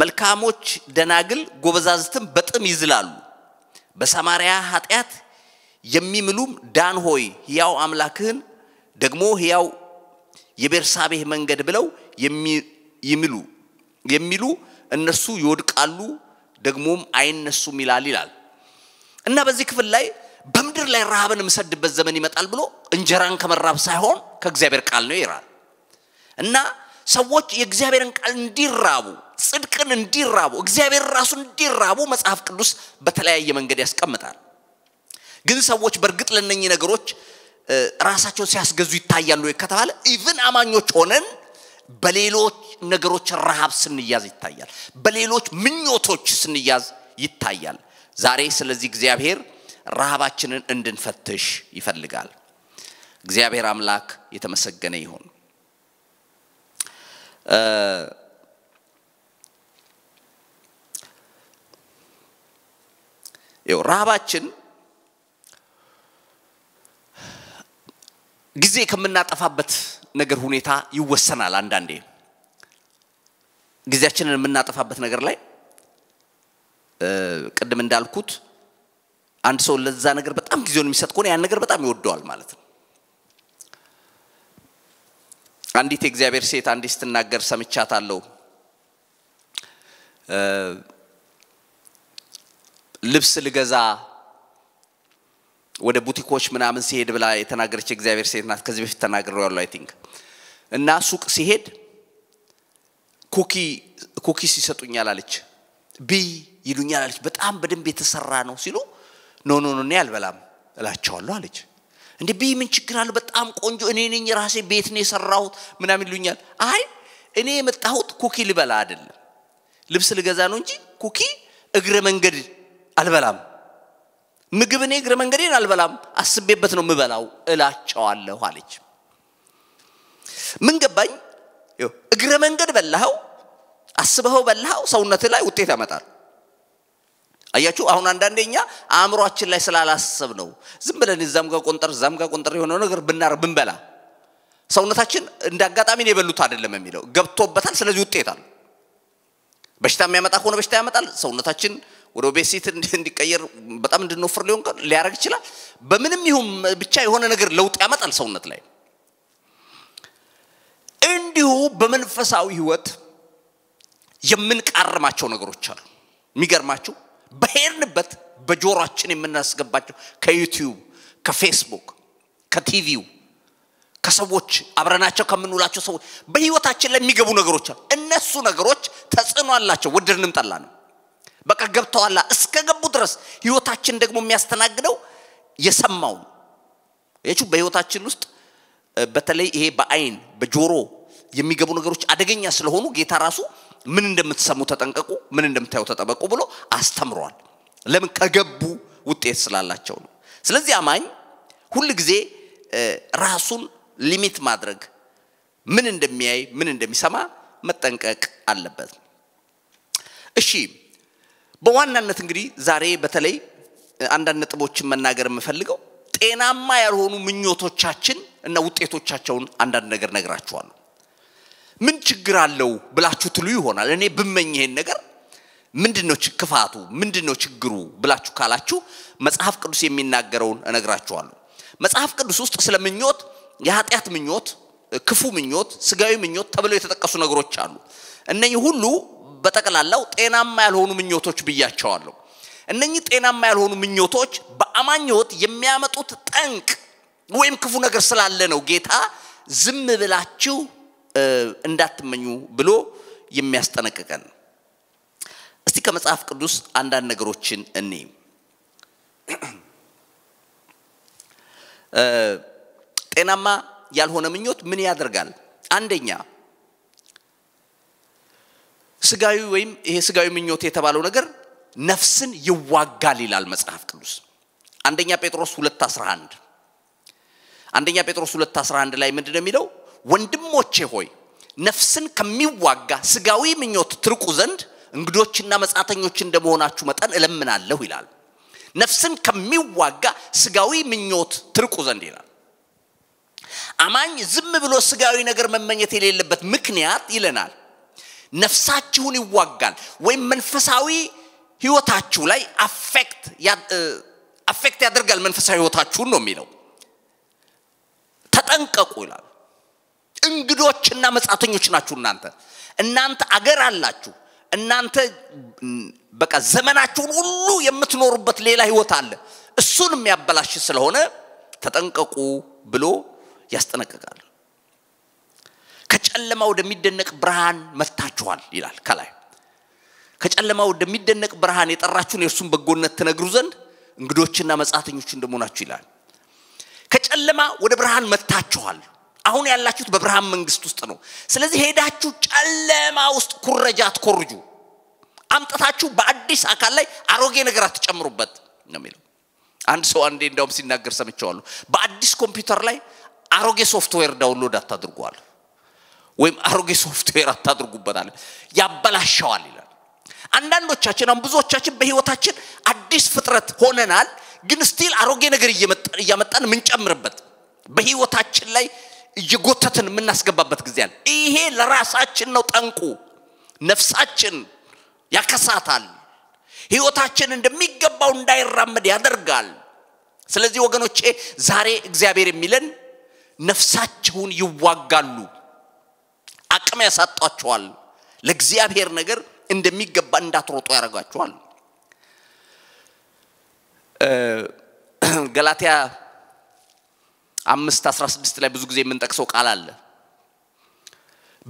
መልካሞች ደናግል ጎበዛዝትም በጥም ይዝላሉ። በሰማርያ ኃጢአት የሚምሉም ዳን ሆይ ሕያው አምላክህን ደግሞ ሕያው የቤርሳቤህ መንገድ ብለው የሚሉ የሚሉ እነሱ ይወድቃሉ ደግሞም አይነሱም ይላል ይላል እና በዚህ ክፍል ላይ በምድር ላይ ረሃብን የምሰድበት ዘመን ይመጣል ብሎ እንጀራን ከመራብ ሳይሆን ከእግዚአብሔር ቃል ነው ይራል እና ሰዎች የእግዚአብሔርን ቃል እንዲራቡ ጽድቅን እንዲራቡ እግዚአብሔር ራሱ እንዲራቡ መጽሐፍ ቅዱስ በተለያየ መንገድ ያስቀምጣል። ግን ሰዎች በእርግጥ ለነኚህ ነገሮች ራሳቸውን ሲያስገዙ ይታያሉ ከተባለ ኢቭን አማኞች ሆነን በሌሎች ነገሮች ረሃብ ስንያዝ ይታያል። በሌሎች ምኞቶች ስንያዝ ይታያል። ዛሬ ስለዚህ እግዚአብሔር ረሃባችንን እንድንፈትሽ ይፈልጋል። እግዚአብሔር አምላክ የተመሰገነ ይሁን። ይኸው ረሃባችን ጊዜ ከምናጠፋበት ነገር ሁኔታ ይወሰናል። አንዳንዴ ጊዜያችንን የምናጠፋበት ነገር ላይ ቅድም እንዳልኩት አንድ ሰው ለዛ ነገር በጣም ጊዜውን የሚሰጥ ከሆነ ያን ነገር በጣም ይወደዋል ማለት ነው። አንዲት የእግዚአብሔር ሴት አንዲት ስትናገር ሰምቻታለሁ። ልብስ ልገዛ ወደ ቡቲኮች ምናምን ሲሄድ ብላ የተናገረች እግዚአብሔር ሴት ናት። ከዚህ በፊት ያሉ አይ ቲንክ እና ሱቅ ሲሄድ ኩኪ ኩኪስ ይሰጡኛል አለች። ብይ ይሉኛል አለች። በጣም በደንብ የተሰራ ነው ሲሉ ኖ ኖ ኖ እኔ አልበላም እላቸዋለሁ አለች። እንዴ ብይ ምን ችግር አለ? በጣም ቆንጆ እኔ ነኝ ራሴ ቤት ነው የሰራሁት ምናምን ይሉኛል። አይ እኔ የመጣሁት ኩኪ ልበላ አይደለም ልብስ ልገዛ ነው እንጂ ኩኪ እግረ መንገድ አልበላም ምግብ እኔ እግረ መንገዴን አልበላም አስቤበት ነው የምበላው እላቸዋለሁ አለች ምን ገባኝ እግረ መንገድ በላኸው አስበኸው በላኸው ሰውነት ላይ ውጤት ያመጣል አያችሁ አሁን አንዳንዴ እኛ አእምሯችን ላይ ስላላሰብ ነው ዝም ብለን እዛም ጋር ቆንጠር እዛም ጋር ቆንጠር የሆነ ነገር ብናር ብንበላ ሰውነታችን እንደ አጋጣሚ ነው የበሉት አይደለም የሚለው ገብቶበታል ስለዚህ ውጤታል በሽታ የሚያመጣ ከሆነ በሽታ ያመጣል ሰውነታችን ወደ ኦቤሲቲ እንዲቀየር በጣም እንድንወፍር ሊሆን ሊያደርግ ይችላል። በምንም ይሁን ብቻ የሆነ ነገር ለውጥ ያመጣል ሰውነት ላይ። እንዲሁ በመንፈሳዊ ህይወት የምንቃርማቸው ነገሮች አሉ። የሚገርማችሁ በሄድንበት በጆሯችን የምናስገባቸው ከዩቲዩብ፣ ከፌስቡክ፣ ከቲቪው፣ ከሰዎች አብረናቸው ከምንውላቸው ሰዎች በህይወታችን ላይ የሚገቡ ነገሮች አሉ። እነሱ ነገሮች ተጽዕኖ አላቸው፣ ወደድንም ጠላንም። በቃ ገብተዋላ። እስከ ገቡ ድረስ ህይወታችን ደግሞ የሚያስተናግደው የሰማው ያችሁ በህይወታችን ውስጥ በተለይ ይሄ በአይን በጆሮ የሚገቡ ነገሮች አደገኛ ስለሆኑ ጌታ ራሱ ምን እንደምትሰሙ ተጠንቀቁ፣ ምን እንደምታዩ ተጠበቁ ብሎ አስተምሯል። ለምን ከገቡ ውጤት ስላላቸው ነው። ስለዚህ አማኝ ሁል ጊዜ ራሱን ሊሚት ማድረግ ምን እንደሚያይ ምን እንደሚሰማ መጠንቀቅ አለበት። እሺ በዋናነት እንግዲህ ዛሬ በተለይ አንዳንድ ነጥቦችን መናገር የምፈልገው ጤናማ ያልሆኑ ምኞቶቻችን እና ውጤቶቻቸውን አንዳንድ ነገር ነግራችኋለሁ። ምን ችግር አለው ብላችሁ ትሉ ይሆናል። እኔ ብመኝ ይሄን ነገር ምንድን ነው ክፋቱ፣ ምንድን ነው ችግሩ ብላችሁ ካላችሁ መጽሐፍ ቅዱስ የሚናገረውን እነግራችኋለሁ። መጽሐፍ ቅዱስ ውስጥ ስለ ምኞት የኃጢአት ምኞት፣ ክፉ ምኞት፣ ስጋዊ ምኞት ተብለው የተጠቀሱ ነገሮች አሉ። እነኚህ ሁሉ በጠቅላላው ጤናማ ያልሆኑ ምኞቶች ብያቸዋለሁ። እነኚህ ጤናማ ያልሆኑ ምኞቶች በአማኝ ሕይወት የሚያመጡት ጠንቅ ወይም ክፉ ነገር ስላለ ነው ጌታ ዝም ብላችሁ እንዳትመኙ ብሎ የሚያስጠነቅቀን። እስቲ ከመጽሐፍ ቅዱስ አንዳንድ ነገሮችን እኔ ጤናማ ያልሆነ ምኞት ምን ያደርጋል? አንደኛ ስጋዊ ወይም ይሄ ስጋዊ ምኞት የተባለው ነገር ነፍስን ይዋጋል ይላል መጽሐፍ ቅዱስ አንደኛ ጴጥሮስ 2 11 አንደኛ ጴጥሮስ 2 11 ላይ ምንድን ነው የሚለው ወንድሞቼ ሆይ ነፍስን ከሚዋጋ ስጋዊ ምኞት ትርቁ ዘንድ እንግዶችና መጻተኞች እንደመሆናችሁ መጠን እለምናለሁ ይላል ነፍስን ከሚዋጋ ስጋዊ ምኞት ትርቁ ዘንድ ይላል አማኝ ዝም ብሎ ስጋዊ ነገር መመኘት የሌለበት ምክንያት ይለናል ነፍሳችሁን ይዋጋል ወይም መንፈሳዊ ህይወታችሁ ላይ አፌክት ያደርጋል መንፈሳዊ ህይወታችሁን ነው የሚለው ተጠንቀቁ ይላል እንግዶችና መጻተኞች ናችሁ እናንተ እናንተ አገር አላችሁ እናንተ በቃ ዘመናችሁን ሁሉ የምትኖሩበት ሌላ ህይወት አለ እሱን የሚያበላሽ ስለሆነ ተጠንቀቁ ብሎ ያስጠነቅቃል ከጨለማ ወደሚደነቅ ብርሃን መጥታችኋል ይላል ከላይ ከጨለማ ወደሚደነቅ ብርሃን የጠራችሁን የእርሱን በጎነት ትነግሩ ዘንድ እንግዶችና መጻተኞች እንደመሆናችሁ ይላል ከጨለማ ወደ ብርሃን መጥታችኋል አሁን ያላችሁት በብርሃን መንግስት ውስጥ ነው ስለዚህ ሄዳችሁ ጨለማ ውስጥ ኩረጃ አትኮርጁ አምጥታችሁ በአዲስ አካል ላይ አሮጌ ነገር አትጨምሩበት ነው የሚለው አንድ ሰው አንዴ እንዳውም ሲናገር ሰምቸዋሉ በአዲስ ኮምፒውተር ላይ አሮጌ ሶፍትዌር ዳውንሎድ አታድርጓል ወይም አሮጌ ሶፍትዌር አታድርጉበታል፣ ያበላሸዋል ይላል። አንዳንዶቻችን አሁን ብዙዎቻችን በህይወታችን አዲስ ፍጥረት ሆነናል፣ ግን ስቲል አሮጌ ነገር እያመጣን የምንጨምርበት በህይወታችን ላይ እየጎተትን የምናስገባበት ጊዜ አለ። ይሄ ለራሳችን ነው ጠንቁ። ነፍሳችን ያከሳታል፣ ህይወታችን እንደሚገባው እንዳይራመድ ያደርጋል። ስለዚህ ወገኖቼ ዛሬ እግዚአብሔር የሚለን ነፍሳችሁን ይዋጋሉ አቅም ያሳጧቸዋል። ለእግዚአብሔር ነገር እንደሚገባ እንዳትሮጡ ያደርጋቸዋል። ገላትያ አምስት አስራ ስድስት ላይ ብዙ ጊዜ የምንጠቅሰው ቃል አለ።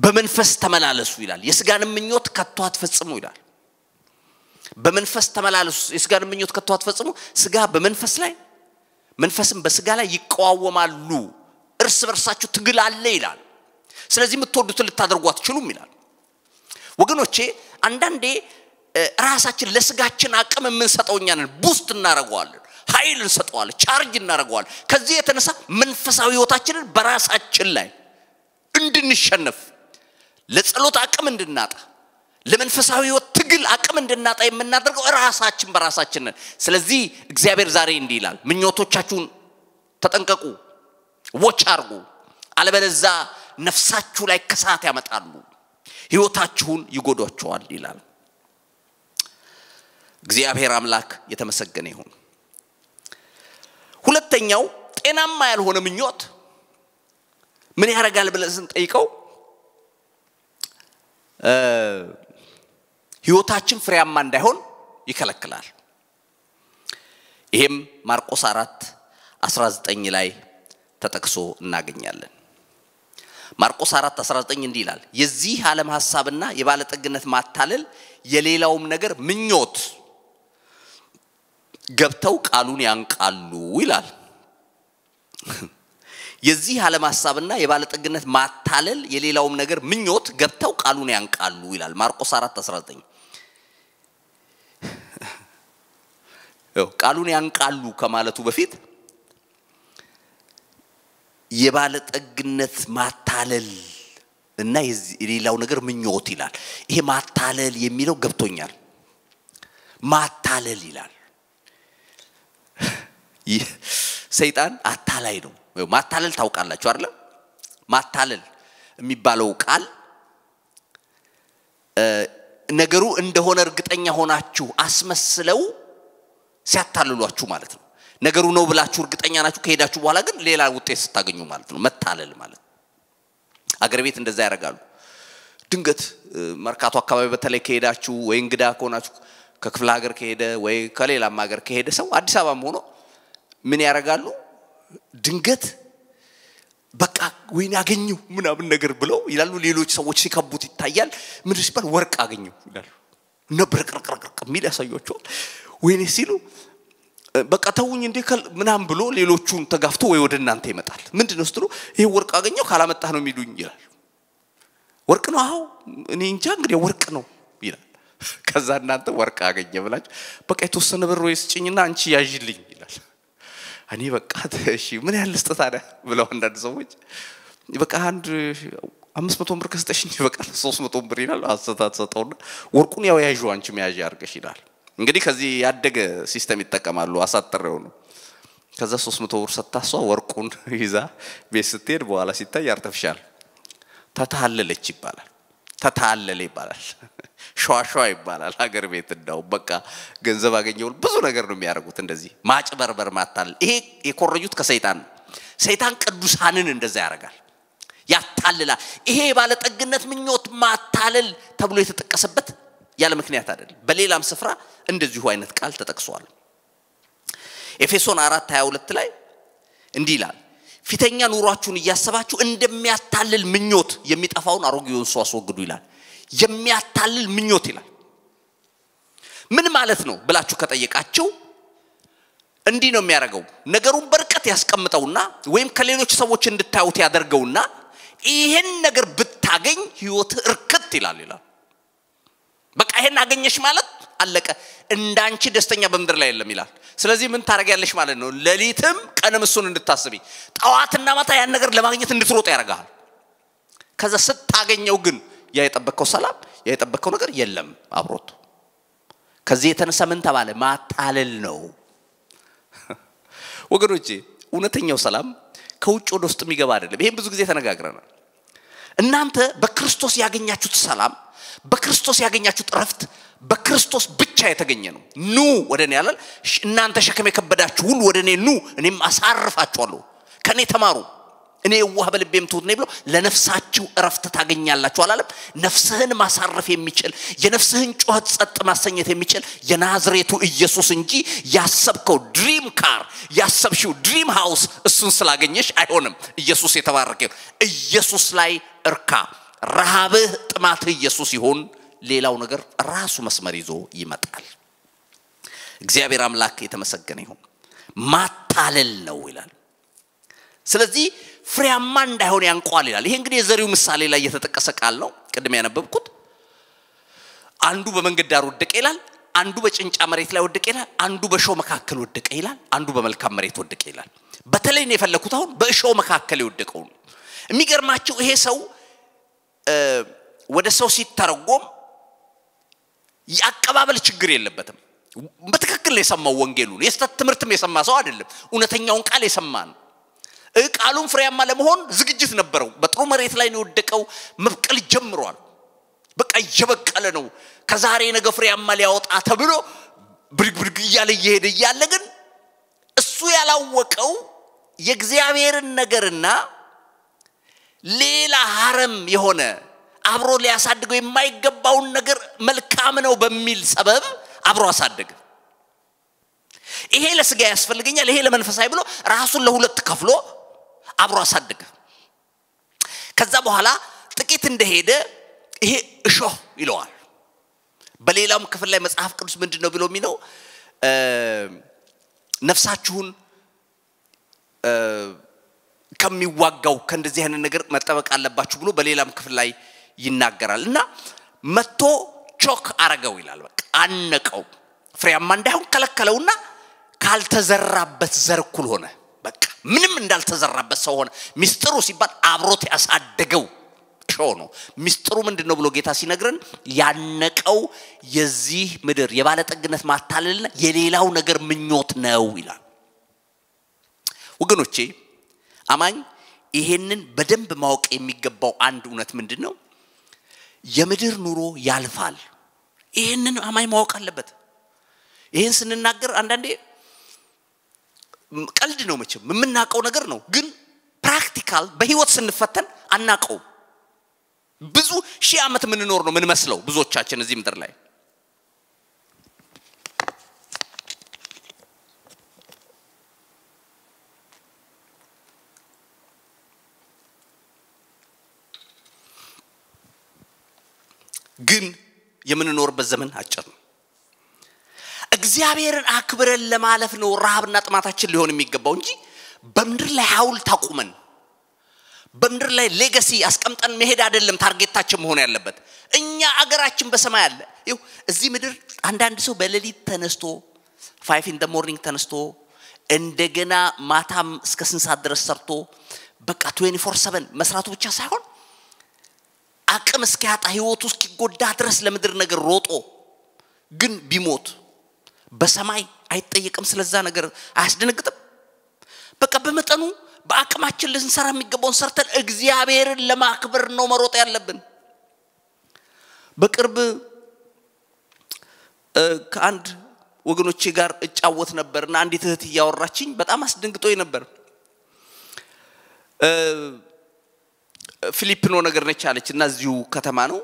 በመንፈስ ተመላለሱ ይላል። የስጋን ምኞት ከቶ አትፈጽሙ ይላል። በመንፈስ ተመላለሱ፣ የስጋን ምኞት ከቶ አትፈጽሙ። ስጋ በመንፈስ ላይ መንፈስም በስጋ ላይ ይቀዋወማሉ። እርስ በርሳችሁ ትግል አለ ይላል። ስለዚህ የምትወዱትን ልታደርጉ አትችሉም ይላል። ወገኖቼ አንዳንዴ ራሳችን ለስጋችን አቅም የምንሰጠው እኛ ነን። ቡስት እናደርገዋለን፣ ኃይል እንሰጠዋለን፣ ቻርጅ እናደርገዋለን። ከዚህ የተነሳ መንፈሳዊ ህይወታችንን በራሳችን ላይ እንድንሸነፍ ለጸሎት አቅም እንድናጣ ለመንፈሳዊ ህይወት ትግል አቅም እንድናጣ የምናደርገው ራሳችን በራሳችን ነን። ስለዚህ እግዚአብሔር ዛሬ እንዲህ ይላል፣ ምኞቶቻችሁን ተጠንቀቁ፣ ዎች አርጉ፣ አለበለዛ ነፍሳችሁ ላይ ክሳት ያመጣሉ፣ ህይወታችሁን ይጎዷቸዋል ይላል። እግዚአብሔር አምላክ የተመሰገነ ይሁን። ሁለተኛው ጤናማ ያልሆነ ምኞት ምን ያደርጋል ብለን ስንጠይቀው ህይወታችን ፍሬያማ እንዳይሆን ይከለክላል። ይህም ማርቆስ አራት 19 ላይ ተጠቅሶ እናገኛለን። ማርቆስ 4 19 እንዲህ ይላል፣ የዚህ ዓለም ሐሳብና የባለጠግነት ማታለል የሌላውም ነገር ምኞት ገብተው ቃሉን ያንቃሉ ይላል። የዚህ ዓለም ሐሳብና የባለጠግነት ማታለል የሌላውም ነገር ምኞት ገብተው ቃሉን ያንቃሉ ይላል ማርቆስ 4 19 ቃሉን ያንቃሉ ከማለቱ በፊት የባለጠግነት ማታለል እና የሌላው ነገር ምኞት ይላል። ይሄ ማታለል የሚለው ገብቶኛል። ማታለል ይላል። ሰይጣን አታላይ ነው። ማታለል ታውቃላችሁ አይደለ? ማታለል የሚባለው ቃል ነገሩ እንደሆነ እርግጠኛ ሆናችሁ አስመስለው ሲያታልሏችሁ ማለት ነው። ነገሩ ነው ብላችሁ እርግጠኛ ናችሁ። ከሄዳችሁ በኋላ ግን ሌላ ውጤት ስታገኙ ማለት ነው መታለል ማለት አገር ቤት እንደዛ ያደርጋሉ። ድንገት መርካቶ አካባቢ በተለይ ከሄዳችሁ ወይ እንግዳ ከሆናችሁ ከክፍለ ሀገር ከሄደ ወይ ከሌላም ሀገር ከሄደ ሰው አዲስ አበባም ሆኖ ምን ያደርጋሉ? ድንገት በቃ ወይን ያገኘው ምናምን ነገር ብለው ይላሉ። ሌሎች ሰዎች ሲከቡት ይታያል። ምድር ሲባል ወርቅ አገኘው ይላሉ እና የሚል ያሳያቸዋል። ወይኔ ሲሉ በቃ ተውኝ እንዴ ምናም ብሎ ሌሎቹን ተጋፍቶ ወይ ወደ እናንተ ይመጣል። ምንድን ነው ስትሉ ይሄ ወርቅ አገኘው ካላመጣህ ነው የሚሉኝ ይላል። ወርቅ ነው አሁ እኔ እንጃ እንግዲህ ወርቅ ነው ይላል። ከዛ እናንተ ወርቅ አገኘ ብላችሁ በቃ የተወሰነ ብር ወይ ስጭኝና አንቺ ያዥልኝ ይላል። እኔ በቃ እሺ ምን ያህል ልስጥ ታዲያ ብለው አንዳንድ ሰዎች በቃ አንድ አምስት መቶ ብር ከስጠሽኝ በቃ ሶስት መቶ ብር ይላል። አሰታት ሰጠውና ወርቁን ያው ያዥ አንቺ መያዣ አድርገሽ ይላል። እንግዲህ ከዚህ ያደገ ሲስተም ይጠቀማሉ። አሳጥረው ነው። ከዛ 300 ብር ሰጥታ እሷ ወርቁን ይዛ ቤት ስትሄድ በኋላ ሲታይ አርተፍሻል ተታለለች ይባላል። ተታለለ ይባላል። ሸዋሸዋ ይባላል። ሀገር ቤት እንዳው በቃ ገንዘብ አገኘው ብዙ ነገር ነው የሚያደርጉት። እንደዚህ ማጭበርበር፣ ማታለል ይሄ የኮረጁት ከሰይጣን ነው። ሰይጣን ቅዱሳንን እንደዛ ያደርጋል፣ ያታልላል። ይሄ የባለጠግነት ምኞት ማታለል ተብሎ የተጠቀሰበት ያለ ምክንያት አይደለም። በሌላም ስፍራ እንደዚሁ አይነት ቃል ተጠቅሷል። ኤፌሶን 4 22 ላይ እንዲህ ይላል፣ ፊተኛ ኑሯችሁን እያሰባችሁ እንደሚያታልል ምኞት የሚጠፋውን አሮጌውን ሰው አስወግዱ ይላል። የሚያታልል ምኞት ይላል። ምን ማለት ነው ብላችሁ ከጠየቃችሁ እንዲህ ነው የሚያደርገው። ነገሩን በርቀት ያስቀምጠውና ወይም ከሌሎች ሰዎች እንድታዩት ያደርገውና ይህን ነገር ብታገኝ ህይወት እርክት ይላል ይላል በቃ ይሄን አገኘሽ ማለት አለቀ። እንዳንቺ ደስተኛ በምድር ላይ የለም ይላል። ስለዚህ ምን ታደርጊያለሽ ማለት ነው? ሌሊትም ቀንም እሱን እንድታስቢ፣ ጠዋትና ማታ ያን ነገር ለማግኘት እንድትሮጥ ያደርግሃል። ከዛ ስታገኘው ግን ያ የጠበቀው ሰላም ያ የጠበቀው ነገር የለም አብሮት። ከዚህ የተነሳ ምን ተባለ? ማታለል ነው ወገኖቼ። እውነተኛው ሰላም ከውጭ ወደ ውስጥ የሚገባ አይደለም። ይህም ብዙ ጊዜ ተነጋግረናል። እናንተ በክርስቶስ ያገኛችሁት ሰላም በክርስቶስ ያገኛችሁት እረፍት በክርስቶስ ብቻ የተገኘ ነው። ኑ ወደ እኔ ያላል። እናንተ ሸክም የከበዳችሁ ሁሉ ወደ እኔ ኑ፣ እኔም አሳርፋችኋለሁ። ከእኔ ተማሩ፣ እኔ የዋህ በልቤም ትሁት ነኝ ብሎ ለነፍሳችሁ እረፍት ታገኛላችሁ አላለም? ነፍስህን ማሳረፍ የሚችል የነፍስህን ጩኸት ጸጥ ማሰኘት የሚችል የናዝሬቱ ኢየሱስ እንጂ ያሰብከው ድሪም ካር ያሰብሽው ድሪም ሃውስ እሱን ስላገኘሽ አይሆንም። ኢየሱስ የተባረከ ኢየሱስ ላይ እርካ። ረሃብህ፣ ጥማትህ ኢየሱስ ሲሆን ሌላው ነገር ራሱ መስመር ይዞ ይመጣል። እግዚአብሔር አምላክ የተመሰገነ ይሁን። ማታለል ነው ይላል። ስለዚህ ፍሬያማ እንዳይሆን ያንቋል ይላል። ይሄ እንግዲህ የዘሪው ምሳሌ ላይ የተጠቀሰ ቃል ነው። ቅድም ያነበብኩት አንዱ በመንገድ ዳር ወደቀ ይላል፣ አንዱ በጭንጫ መሬት ላይ ወደቀ ይላል፣ አንዱ በእሾህ መካከል ወደቀ ይላል፣ አንዱ በመልካም መሬት ወደቀ ይላል። በተለይ ነው የፈለኩት አሁን በእሾህ መካከል የወደቀው የሚገርማቸው ይሄ ሰው ወደ ሰው ሲተረጎም የአቀባበል ችግር የለበትም። በትክክል የሰማው ወንጌሉን የስተት ትምህርትም የሰማ ሰው አይደለም። እውነተኛውን ቃል የሰማ ነው። ቃሉን ፍሬያማ ለመሆን ዝግጅት ነበረው። በጥሩ መሬት ላይ ነው የወደቀው። መብቀል ጀምሯል። በቃ እየበቀለ ነው። ከዛሬ ነገ ፍሬያማ ሊያወጣ ተብሎ ብድግ እያለ እየሄደ እያለ ግን እሱ ያላወቀው የእግዚአብሔርን ነገርና ሌላ ሀረም የሆነ አብሮ ሊያሳድገው የማይገባውን ነገር መልካም ነው በሚል ሰበብ አብሮ አሳደገ። ይሄ ለስጋ ያስፈልገኛል፣ ይሄ ለመንፈሳዊ ብሎ ራሱን ለሁለት ከፍሎ አብሮ አሳደገ። ከዛ በኋላ ጥቂት እንደሄደ ይሄ እሾህ ይለዋል። በሌላውም ክፍል ላይ መጽሐፍ ቅዱስ ምንድን ነው ብሎ የሚለው ነፍሳችሁን ከሚዋጋው ከእንደዚህ አይነት ነገር መጠበቅ አለባችሁ ብሎ በሌላም ክፍል ላይ ይናገራል እና መጥቶ ቾክ አረገው ይላል። በቃ አነቀው፣ ፍሬያማ እንዳይሆን ከለከለውና ካልተዘራበት ዘር እኩል ሆነ። በቃ ምንም እንዳልተዘራበት ሰው ሆነ። ሚስጥሩ ሲባል አብሮት ያሳደገው ሾ ነው። ሚስጥሩ ምንድን ነው ብሎ ጌታ ሲነግረን ያነቀው የዚህ ምድር የባለጠግነት ማታለልና የሌላው ነገር ምኞት ነው ይላል። ወገኖቼ አማኝ ይሄንን በደንብ ማወቅ የሚገባው አንድ እውነት ምንድን ነው? የምድር ኑሮ ያልፋል። ይህንን አማኝ ማወቅ አለበት። ይህን ስንናገር አንዳንዴ ቀልድ ነው መቼም የምናውቀው ነገር ነው፣ ግን ፕራክቲካል በህይወት ስንፈተን አናውቀውም። ብዙ ሺህ ዓመት የምንኖር ነው የምንመስለው ብዙዎቻችን እዚህ ምድር ላይ ግን የምንኖርበት ዘመን አጭር ነው። እግዚአብሔርን አክብረን ለማለፍ ነው ረሃብና ጥማታችን ሊሆን የሚገባው እንጂ በምድር ላይ ሀውልት አቁመን በምድር ላይ ሌገሲ አስቀምጠን መሄድ አይደለም ታርጌታችን መሆን ያለበት። እኛ አገራችን በሰማይ አለ። ይው እዚህ ምድር አንዳንድ ሰው በሌሊት ተነስቶ ፋይቭ ኢን ሞርኒንግ ተነስቶ እንደገና ማታም እስከ ስንት ድረስ ሰርቶ በቃ ትዌንቲ ፎር ሰቨን መስራቱ ብቻ ሳይሆን አቅም እስኪያጣ ህይወቱ እስኪጎዳ ድረስ ለምድር ነገር ሮጦ ግን ቢሞት በሰማይ አይጠየቅም። ስለዛ ነገር አያስደነግጥም። በቃ በመጠኑ በአቅማችን ልንሰራ የሚገባውን ሰርተን እግዚአብሔርን ለማክበር ነው መሮጥ ያለብን። በቅርብ ከአንድ ወገኖቼ ጋር እጫወት ነበር እና አንዲት እህት እያወራችኝ በጣም አስደንግጦኝ ነበር። ፊሊፒኖ ነገር ነች አለች እና እዚሁ ከተማ ነው